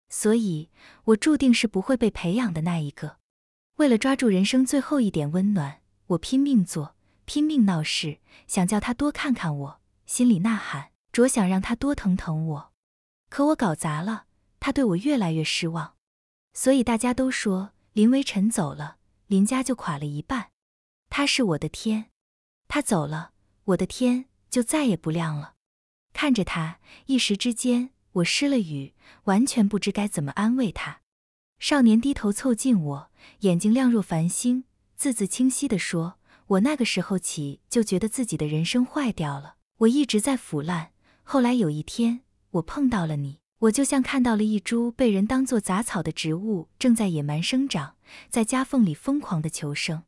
所以，我注定是不会被培养的那一个。为了抓住人生最后一点温暖，我拼命做，拼命闹事，想叫他多看看我，心里呐喊，着想让他多疼疼我。可我搞砸了，他对我越来越失望。所以大家都说，林微尘走了，林家就垮了一半。他是我的天，他走了，我的天就再也不亮了。看着他，一时之间我失了语，完全不知该怎么安慰他。少年低头凑近我，眼睛亮若繁星，字字清晰地说：“我那个时候起就觉得自己的人生坏掉了，我一直在腐烂。后来有一天，我碰到了你，我就像看到了一株被人当做杂草的植物正在野蛮生长，在夹缝里疯狂的求生，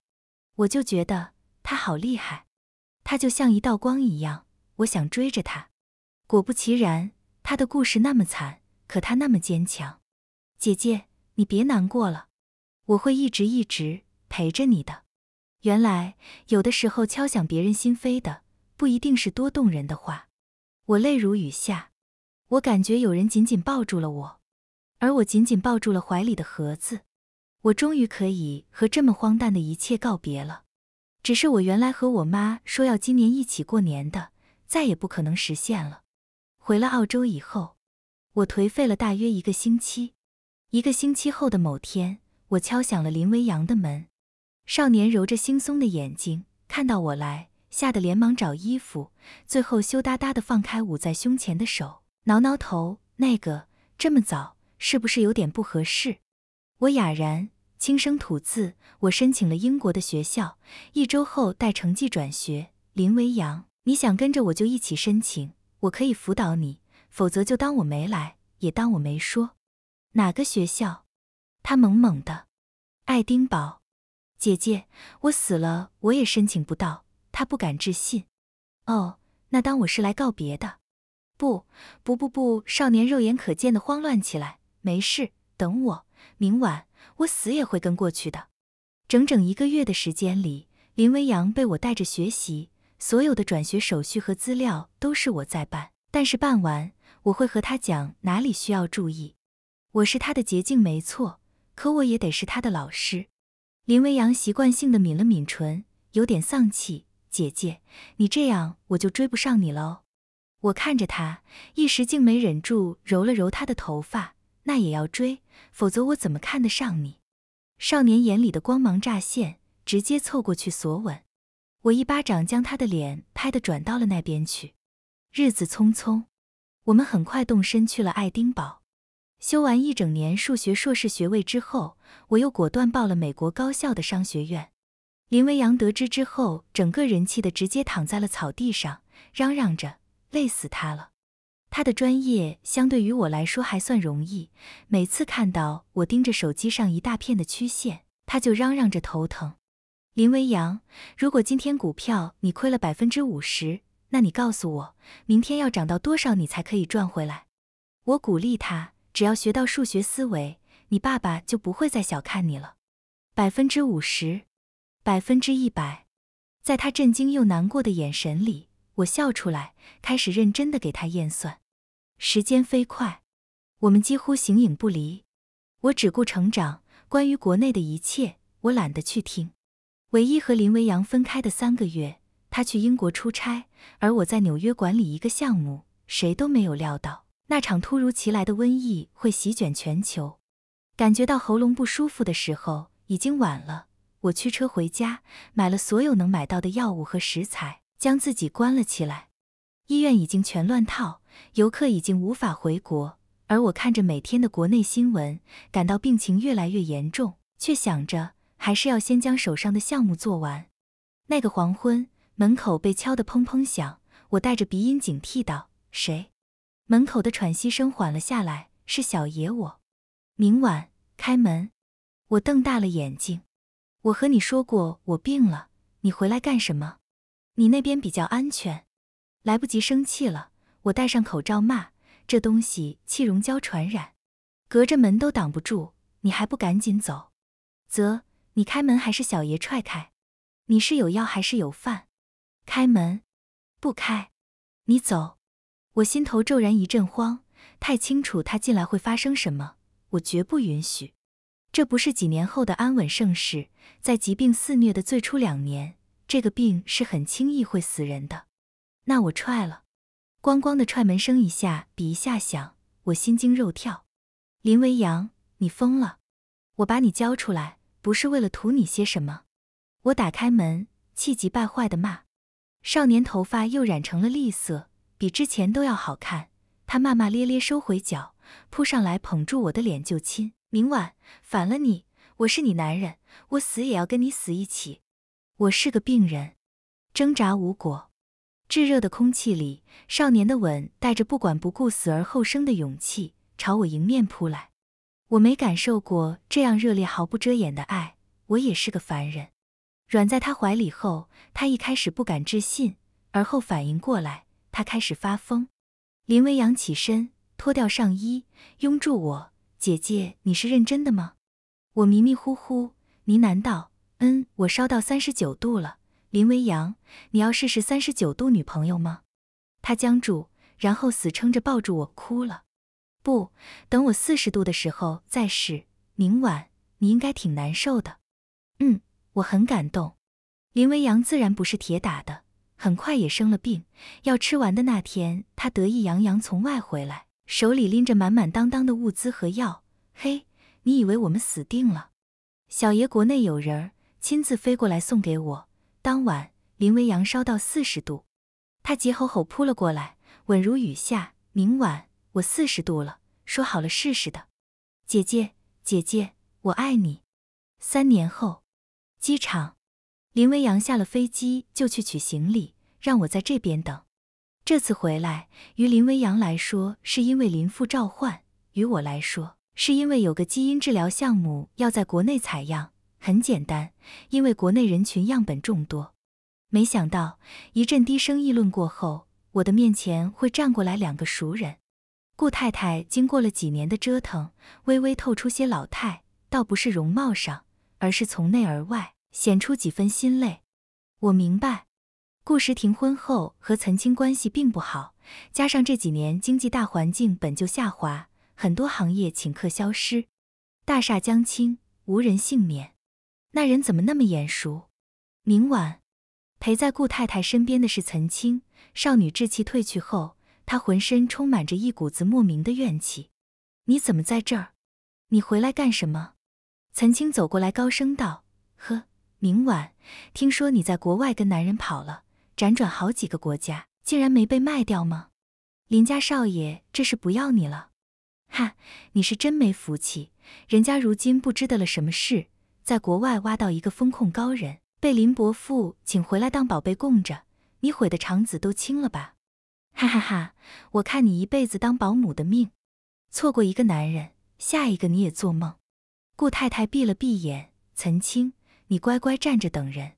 我就觉得它好厉害，它就像一道光一样，我想追着它。”果不其然，他的故事那么惨，可他那么坚强。姐姐，你别难过了，我会一直一直陪着你的。原来，有的时候敲响别人心扉的，不一定是多动人的话。我泪如雨下，我感觉有人紧紧抱住了我，而我紧紧抱住了怀里的盒子。我终于可以和这么荒诞的一切告别了。只是我原来和我妈说要今年一起过年的，再也不可能实现了。回了澳洲以后，我颓废了大约一个星期。一个星期后的某天，我敲响了林维阳的门。少年揉着惺忪的眼睛，看到我来，吓得连忙找衣服，最后羞答答地放开捂在胸前的手，挠挠头：“那个，这么早，是不是有点不合适？”我哑然，轻声吐字：“我申请了英国的学校，一周后带成绩转学。林维阳，你想跟着我就一起申请。”我可以辅导你，否则就当我没来，也当我没说。哪个学校？他猛猛的。爱丁堡。姐姐，我死了，我也申请不到。他不敢置信。哦，那当我是来告别的。不不不不，少年肉眼可见的慌乱起来。没事，等我。明晚，我死也会跟过去的。整整一个月的时间里，林微阳被我带着学习。所有的转学手续和资料都是我在办，但是办完我会和他讲哪里需要注意。我是他的捷径没错，可我也得是他的老师。林微阳习惯性的抿了抿唇，有点丧气。姐姐，你这样我就追不上你喽。我看着他，一时竟没忍住，揉了揉他的头发。那也要追，否则我怎么看得上你？少年眼里的光芒乍现，直接凑过去索吻。我一巴掌将他的脸拍的转到了那边去。日子匆匆，我们很快动身去了爱丁堡。修完一整年数学硕士学位之后，我又果断报了美国高校的商学院。林微阳得知之后，整个人气的直接躺在了草地上，嚷嚷着：“累死他了！”他的专业相对于我来说还算容易，每次看到我盯着手机上一大片的曲线，他就嚷嚷着头疼。林微阳，如果今天股票你亏了百分之五十，那你告诉我，明天要涨到多少你才可以赚回来？我鼓励他，只要学到数学思维，你爸爸就不会再小看你了。百分之五十，百分之一百，在他震惊又难过的眼神里，我笑出来，开始认真的给他验算。时间飞快，我们几乎形影不离，我只顾成长，关于国内的一切，我懒得去听。唯一和林微阳分开的三个月，他去英国出差，而我在纽约管理一个项目。谁都没有料到那场突如其来的瘟疫会席卷全球。感觉到喉咙不舒服的时候，已经晚了。我驱车回家，买了所有能买到的药物和食材，将自己关了起来。医院已经全乱套，游客已经无法回国，而我看着每天的国内新闻，感到病情越来越严重，却想着。还是要先将手上的项目做完。那个黄昏，门口被敲得砰砰响，我带着鼻音警惕道：“谁？”门口的喘息声缓了下来，是小爷我。明晚开门。我瞪大了眼睛。我和你说过，我病了，你回来干什么？你那边比较安全，来不及生气了。我戴上口罩骂：“这东西气溶胶传染，隔着门都挡不住，你还不赶紧走？”啧。你开门还是小爷踹开？你是有药还是有饭？开门，不开，你走！我心头骤然一阵慌，太清楚他进来会发生什么，我绝不允许。这不是几年后的安稳盛世，在疾病肆虐的最初两年，这个病是很轻易会死人的。那我踹了，咣咣的踹门声一下比一下响，我心惊肉跳。林微阳，你疯了！我把你交出来。不是为了图你些什么，我打开门，气急败坏的骂。少年头发又染成了栗色，比之前都要好看。他骂骂咧咧，收回脚，扑上来捧住我的脸就亲。明晚反了你，我是你男人，我死也要跟你死一起。我是个病人，挣扎无果。炙热的空气里，少年的吻带着不管不顾死而后生的勇气，朝我迎面扑来。我没感受过这样热烈毫不遮掩的爱，我也是个凡人。软在他怀里后，他一开始不敢置信，而后反应过来，他开始发疯。林微阳起身，脱掉上衣，拥住我：“姐姐，你是认真的吗？”我迷迷糊糊呢喃道：“嗯，我烧到三十九度了。”林微阳，你要试试三十九度女朋友吗？他僵住，然后死撑着抱住我，哭了。不，等我四十度的时候再试。明晚你应该挺难受的。嗯，我很感动。林微阳自然不是铁打的，很快也生了病。要吃完的那天，他得意洋洋从外回来，手里拎着满满当当的物资和药。嘿，你以为我们死定了？小爷国内有人儿，亲自飞过来送给我。当晚，林微阳烧到四十度，他急吼吼扑了过来，稳如雨下。明晚。我四十度了，说好了试试的。姐姐，姐姐，我爱你。三年后，机场，林微阳下了飞机就去取行李，让我在这边等。这次回来，于林微阳来说是因为林父召唤，于我来说是因为有个基因治疗项目要在国内采样。很简单，因为国内人群样本众多。没想到，一阵低声议论过后，我的面前会站过来两个熟人。顾太太经过了几年的折腾，微微透出些老态，倒不是容貌上，而是从内而外显出几分心累。我明白，顾时庭婚后和岑青关系并不好，加上这几年经济大环境本就下滑，很多行业顷刻消失，大厦将倾，无人幸免。那人怎么那么眼熟？明晚陪在顾太太身边的是岑青，少女稚气褪去后。他浑身充满着一股子莫名的怨气，你怎么在这儿？你回来干什么？岑青走过来，高声道：“呵，明晚听说你在国外跟男人跑了，辗转好几个国家，竟然没被卖掉吗？林家少爷这是不要你了？哈，你是真没福气，人家如今不知得了什么事，在国外挖到一个风控高人，被林伯父请回来当宝贝供着，你毁的肠子都青了吧？”哈哈哈！我看你一辈子当保姆的命，错过一个男人，下一个你也做梦。顾太太闭了闭眼，岑青，你乖乖站着等人。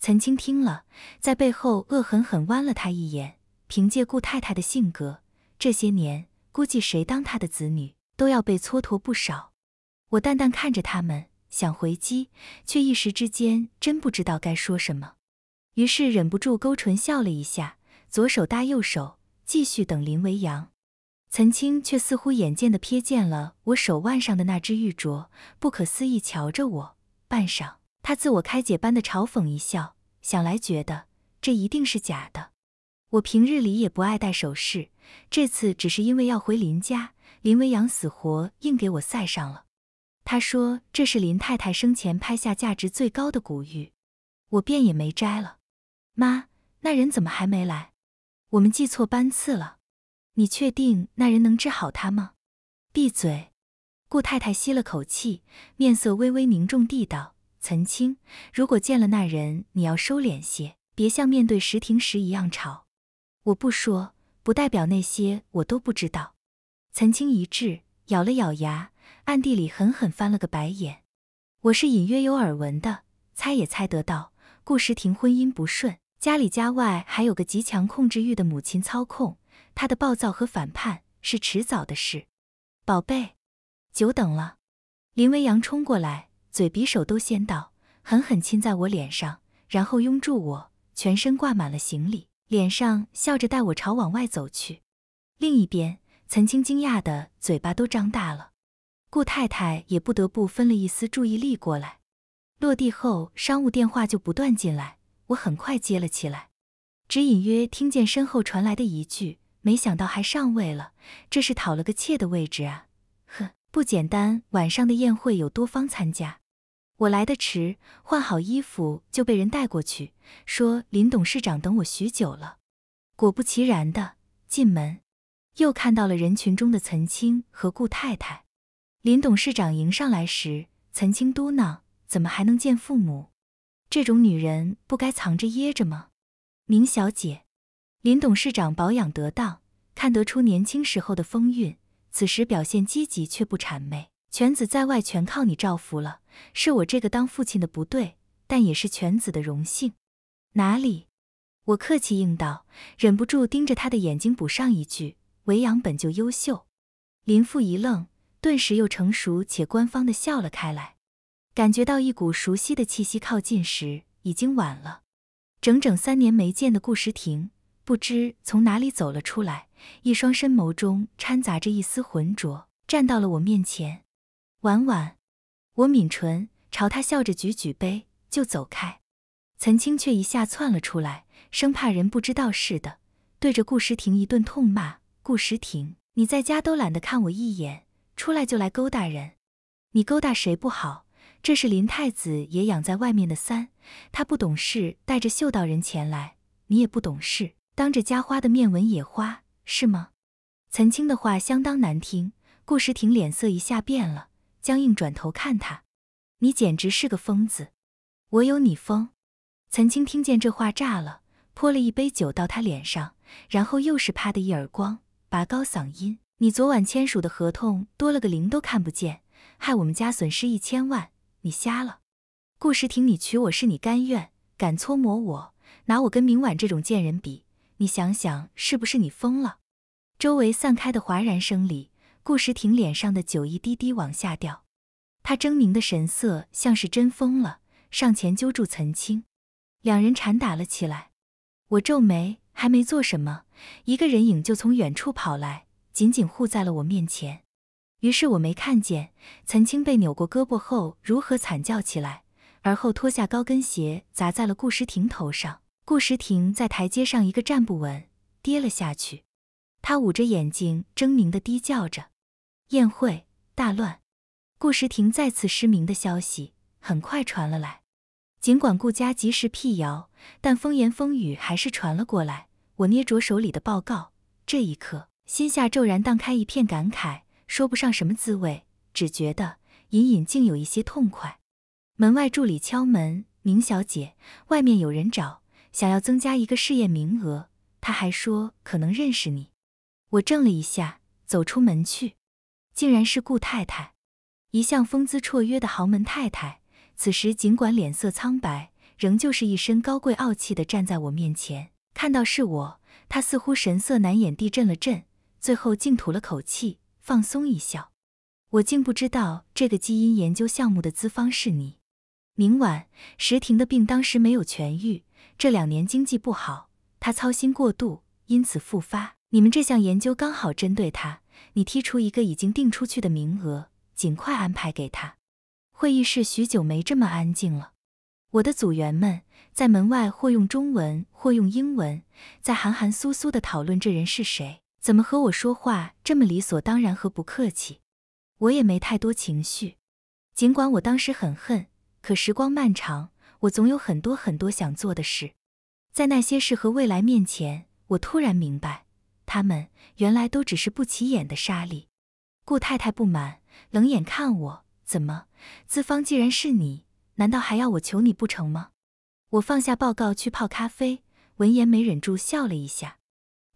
岑青听了，在背后恶狠狠剜了他一眼。凭借顾太太的性格，这些年估计谁当她的子女都要被蹉跎不少。我淡淡看着他们，想回击，却一时之间真不知道该说什么，于是忍不住勾唇笑了一下。左手搭右手，继续等林微阳。岑青却似乎眼见的瞥见了我手腕上的那只玉镯，不可思议瞧着我，半晌，他自我开解般的嘲讽一笑，想来觉得这一定是假的。我平日里也不爱戴首饰，这次只是因为要回林家，林微阳死活硬给我塞上了。他说这是林太太生前拍下价值最高的古玉，我便也没摘了。妈，那人怎么还没来？我们记错班次了，你确定那人能治好他吗？闭嘴！顾太太吸了口气，面色微微凝重地道：“岑青，如果见了那人，你要收敛些，别像面对石庭时一样吵。我不说，不代表那些我都不知道。”岑青一滞，咬了咬牙，暗地里狠狠翻了个白眼。我是隐约有耳闻的，猜也猜得到，顾时庭婚姻不顺。家里家外还有个极强控制欲的母亲操控，他的暴躁和反叛是迟早的事。宝贝，久等了！林微阳冲过来，嘴比手都先到，狠狠亲在我脸上，然后拥住我，全身挂满了行李，脸上笑着带我朝往外走去。另一边，曾经惊讶的嘴巴都张大了，顾太太也不得不分了一丝注意力过来。落地后，商务电话就不断进来。我很快接了起来，只隐约听见身后传来的一句：“没想到还上位了，这是讨了个妾的位置啊！”呵，不简单。晚上的宴会有多方参加，我来的迟，换好衣服就被人带过去，说林董事长等我许久了。果不其然的，进门又看到了人群中的岑青和顾太太。林董事长迎上来时，岑青嘟囔：“怎么还能见父母？”这种女人不该藏着掖着吗，明小姐？林董事长保养得当，看得出年轻时候的风韵。此时表现积极却不谄媚，犬子在外全靠你照拂了，是我这个当父亲的不对，但也是犬子的荣幸。哪里？我客气应道，忍不住盯着他的眼睛补上一句：“维扬本就优秀。”林父一愣，顿时又成熟且官方的笑了开来。感觉到一股熟悉的气息靠近时，已经晚了。整整三年没见的顾时庭，不知从哪里走了出来，一双深眸中掺杂着一丝浑浊，站到了我面前。婉婉，我抿唇朝他笑着，举举杯就走开。岑青却一下窜了出来，生怕人不知道似的，对着顾时庭一顿痛骂：“顾时庭，你在家都懒得看我一眼，出来就来勾搭人，你勾搭谁不好？”这是林太子也养在外面的三，他不懂事，带着秀道人前来。你也不懂事，当着家花的面闻野花，是吗？岑青的话相当难听，顾时庭脸色一下变了，僵硬转头看他，你简直是个疯子！我有你疯？岑青听见这话炸了，泼了一杯酒到他脸上，然后又是啪的一耳光，拔高嗓音，你昨晚签署的合同多了个零都看不见，害我们家损失一千万！你瞎了，顾时庭，你娶我是你甘愿？敢搓磨我，拿我跟明晚这种贱人比，你想想，是不是你疯了？周围散开的哗然声里，顾时庭脸上的酒一滴滴往下掉，他狰狞的神色像是真疯了，上前揪住岑青，两人缠打了起来。我皱眉，还没做什么，一个人影就从远处跑来，紧紧护在了我面前。于是我没看见岑青被扭过胳膊后如何惨叫起来，而后脱下高跟鞋砸在了顾时亭头上。顾时亭在台阶上一个站不稳，跌了下去，他捂着眼睛，狰狞的低叫着。宴会大乱，顾时亭再次失明的消息很快传了来。尽管顾家及时辟谣，但风言风语还是传了过来。我捏着手里的报告，这一刻心下骤然荡开一片感慨。说不上什么滋味，只觉得隐隐竟有一些痛快。门外助理敲门：“明小姐，外面有人找，想要增加一个试验名额。”他还说可能认识你。我怔了一下，走出门去，竟然是顾太太。一向风姿绰约的豪门太太，此时尽管脸色苍白，仍旧是一身高贵傲气的站在我面前。看到是我，她似乎神色难掩地震了震，最后竟吐了口气。放松一笑，我竟不知道这个基因研究项目的资方是你。明晚石婷的病当时没有痊愈，这两年经济不好，她操心过度，因此复发。你们这项研究刚好针对她，你剔除一个已经定出去的名额，尽快安排给她。会议室许久没这么安静了，我的组员们在门外或用中文或用英文在含含苏苏的讨论这人是谁。怎么和我说话这么理所当然和不客气？我也没太多情绪，尽管我当时很恨，可时光漫长，我总有很多很多想做的事。在那些事和未来面前，我突然明白，他们原来都只是不起眼的沙粒。顾太太不满，冷眼看我，怎么？资方既然是你，难道还要我求你不成吗？我放下报告去泡咖啡，闻言没忍住笑了一下。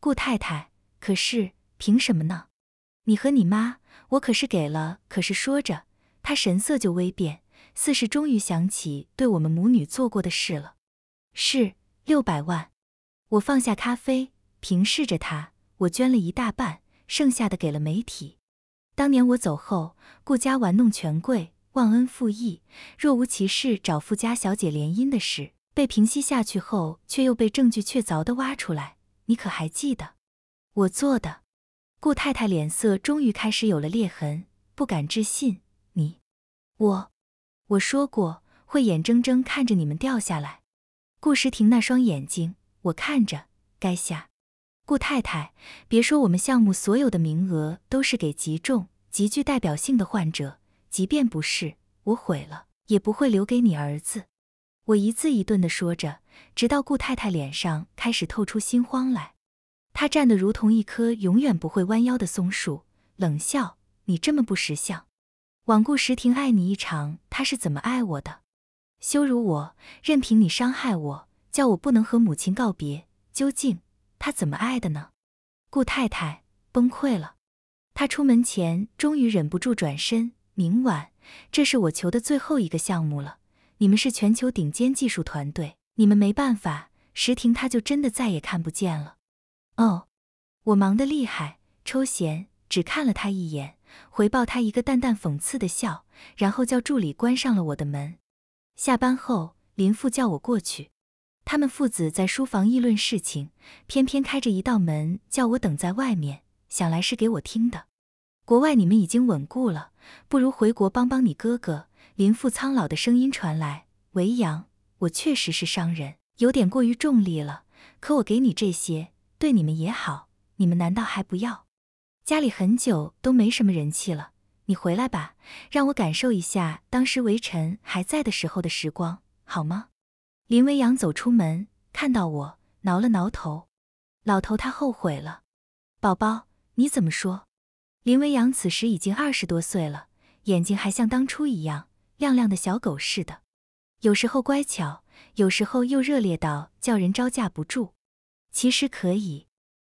顾太太。可是凭什么呢？你和你妈，我可是给了。可是说着，他神色就微变，似是终于想起对我们母女做过的事了。是六百万。我放下咖啡，平视着他。我捐了一大半，剩下的给了媒体。当年我走后，顾家玩弄权贵，忘恩负义，若无其事找富家小姐联姻的事被平息下去后，却又被证据确凿的挖出来。你可还记得？我做的，顾太太脸色终于开始有了裂痕，不敢置信。你，我，我说过会眼睁睁看着你们掉下来。顾时庭那双眼睛，我看着该下。顾太太，别说我们项目所有的名额都是给极重、极具代表性的患者，即便不是，我毁了也不会留给你儿子。我一字一顿地说着，直到顾太太脸上开始透出心慌来。他站得如同一棵永远不会弯腰的松树，冷笑：“你这么不识相，枉顾时婷爱你一场，他是怎么爱我的？羞辱我，任凭你伤害我，叫我不能和母亲告别，究竟他怎么爱的呢？”顾太太崩溃了，她出门前终于忍不住转身：“明晚，这是我求的最后一个项目了。你们是全球顶尖技术团队，你们没办法，时婷他就真的再也看不见了。”哦，我忙得厉害，抽闲只看了他一眼，回报他一个淡淡讽刺的笑，然后叫助理关上了我的门。下班后，林父叫我过去，他们父子在书房议论事情，偏偏开着一道门，叫我等在外面，想来是给我听的。国外你们已经稳固了，不如回国帮帮你哥哥。林父苍老的声音传来：“维扬，我确实是商人，有点过于重利了，可我给你这些。”对你们也好，你们难道还不要？家里很久都没什么人气了，你回来吧，让我感受一下当时微臣还在的时候的时光，好吗？林微阳走出门，看到我，挠了挠头。老头他后悔了，宝宝你怎么说？林微阳此时已经二十多岁了，眼睛还像当初一样亮亮的，小狗似的，有时候乖巧，有时候又热烈到叫人招架不住。其实可以，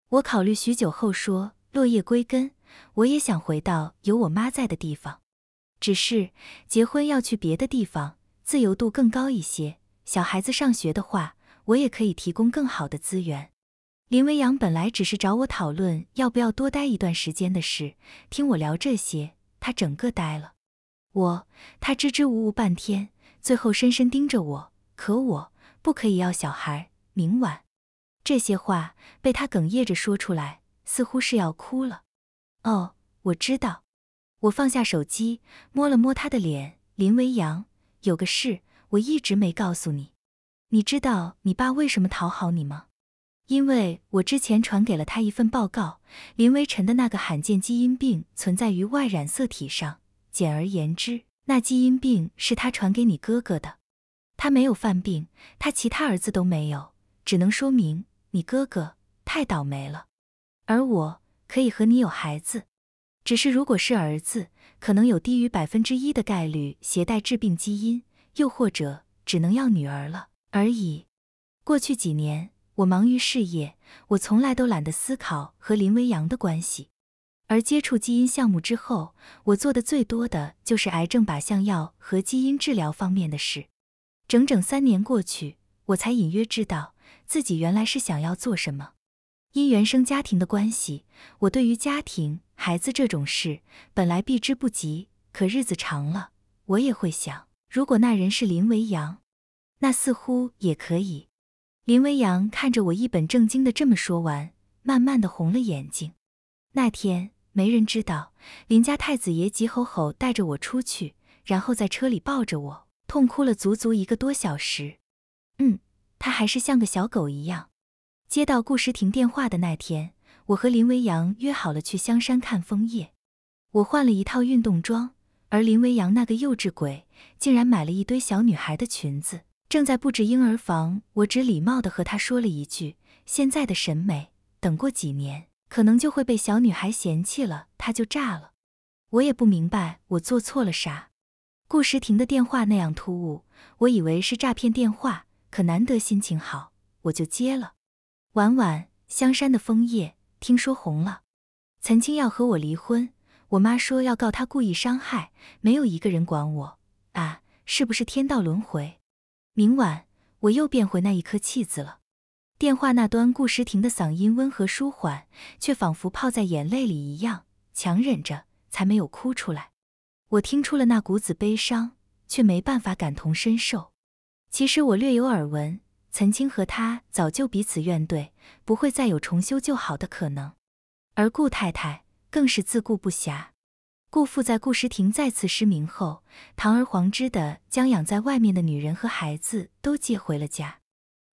我考虑许久后说，落叶归根，我也想回到有我妈在的地方。只是结婚要去别的地方，自由度更高一些。小孩子上学的话，我也可以提供更好的资源。林微阳本来只是找我讨论要不要多待一段时间的事，听我聊这些，他整个呆了。我，他支支吾吾半天，最后深深盯着我。可我不可以要小孩？明晚。这些话被他哽咽着说出来，似乎是要哭了。哦，我知道。我放下手机，摸了摸他的脸。林微阳，有个事我一直没告诉你。你知道你爸为什么讨好你吗？因为我之前传给了他一份报告，林微尘的那个罕见基因病存在于外染色体上。简而言之，那基因病是他传给你哥哥的。他没有犯病，他其他儿子都没有，只能说明。你哥哥太倒霉了，而我可以和你有孩子，只是如果是儿子，可能有低于百分之一的概率携带致病基因，又或者只能要女儿了而已。过去几年，我忙于事业，我从来都懒得思考和林微阳的关系。而接触基因项目之后，我做的最多的就是癌症靶向药和基因治疗方面的事。整整三年过去，我才隐约知道。自己原来是想要做什么？因原生家庭的关系，我对于家庭、孩子这种事本来避之不及。可日子长了，我也会想，如果那人是林微阳，那似乎也可以。林微阳看着我一本正经的这么说完，慢慢的红了眼睛。那天没人知道，林家太子爷急吼吼带着我出去，然后在车里抱着我，痛哭了足足一个多小时。嗯。他还是像个小狗一样。接到顾时婷电话的那天，我和林微阳约好了去香山看枫叶。我换了一套运动装，而林微阳那个幼稚鬼竟然买了一堆小女孩的裙子，正在布置婴儿房。我只礼貌的和他说了一句：“现在的审美，等过几年可能就会被小女孩嫌弃了。”他就炸了。我也不明白我做错了啥。顾时婷的电话那样突兀，我以为是诈骗电话。可难得心情好，我就接了。晚晚，香山的枫叶听说红了。岑青要和我离婚，我妈说要告他故意伤害，没有一个人管我啊！是不是天道轮回？明晚我又变回那一颗弃子了。电话那端顾时婷的嗓音温和舒缓，却仿佛泡在眼泪里一样，强忍着才没有哭出来。我听出了那股子悲伤，却没办法感同身受。其实我略有耳闻，曾经和他早就彼此怨怼，不会再有重修旧好的可能。而顾太太更是自顾不暇。顾父在顾时庭再次失明后，堂而皇之的将养在外面的女人和孩子都接回了家。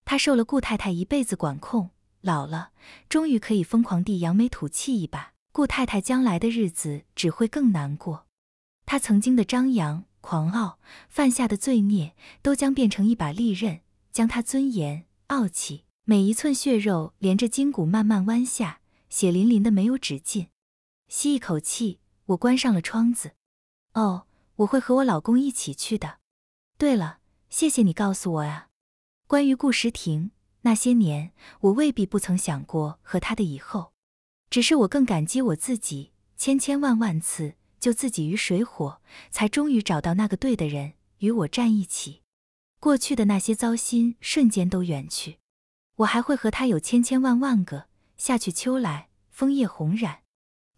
他受了顾太太一辈子管控，老了终于可以疯狂地扬眉吐气一把。顾太太将来的日子只会更难过。他曾经的张扬。狂傲犯下的罪孽都将变成一把利刃，将他尊严、傲气，每一寸血肉连着筋骨慢慢弯下，血淋淋的没有止境。吸一口气，我关上了窗子。哦，我会和我老公一起去的。对了，谢谢你告诉我啊。关于顾时庭，那些年，我未必不曾想过和他的以后，只是我更感激我自己千千万万次。救自己于水火，才终于找到那个对的人与我站一起。过去的那些糟心瞬间都远去，我还会和他有千千万万个夏去秋来，枫叶红染。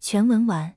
全文完。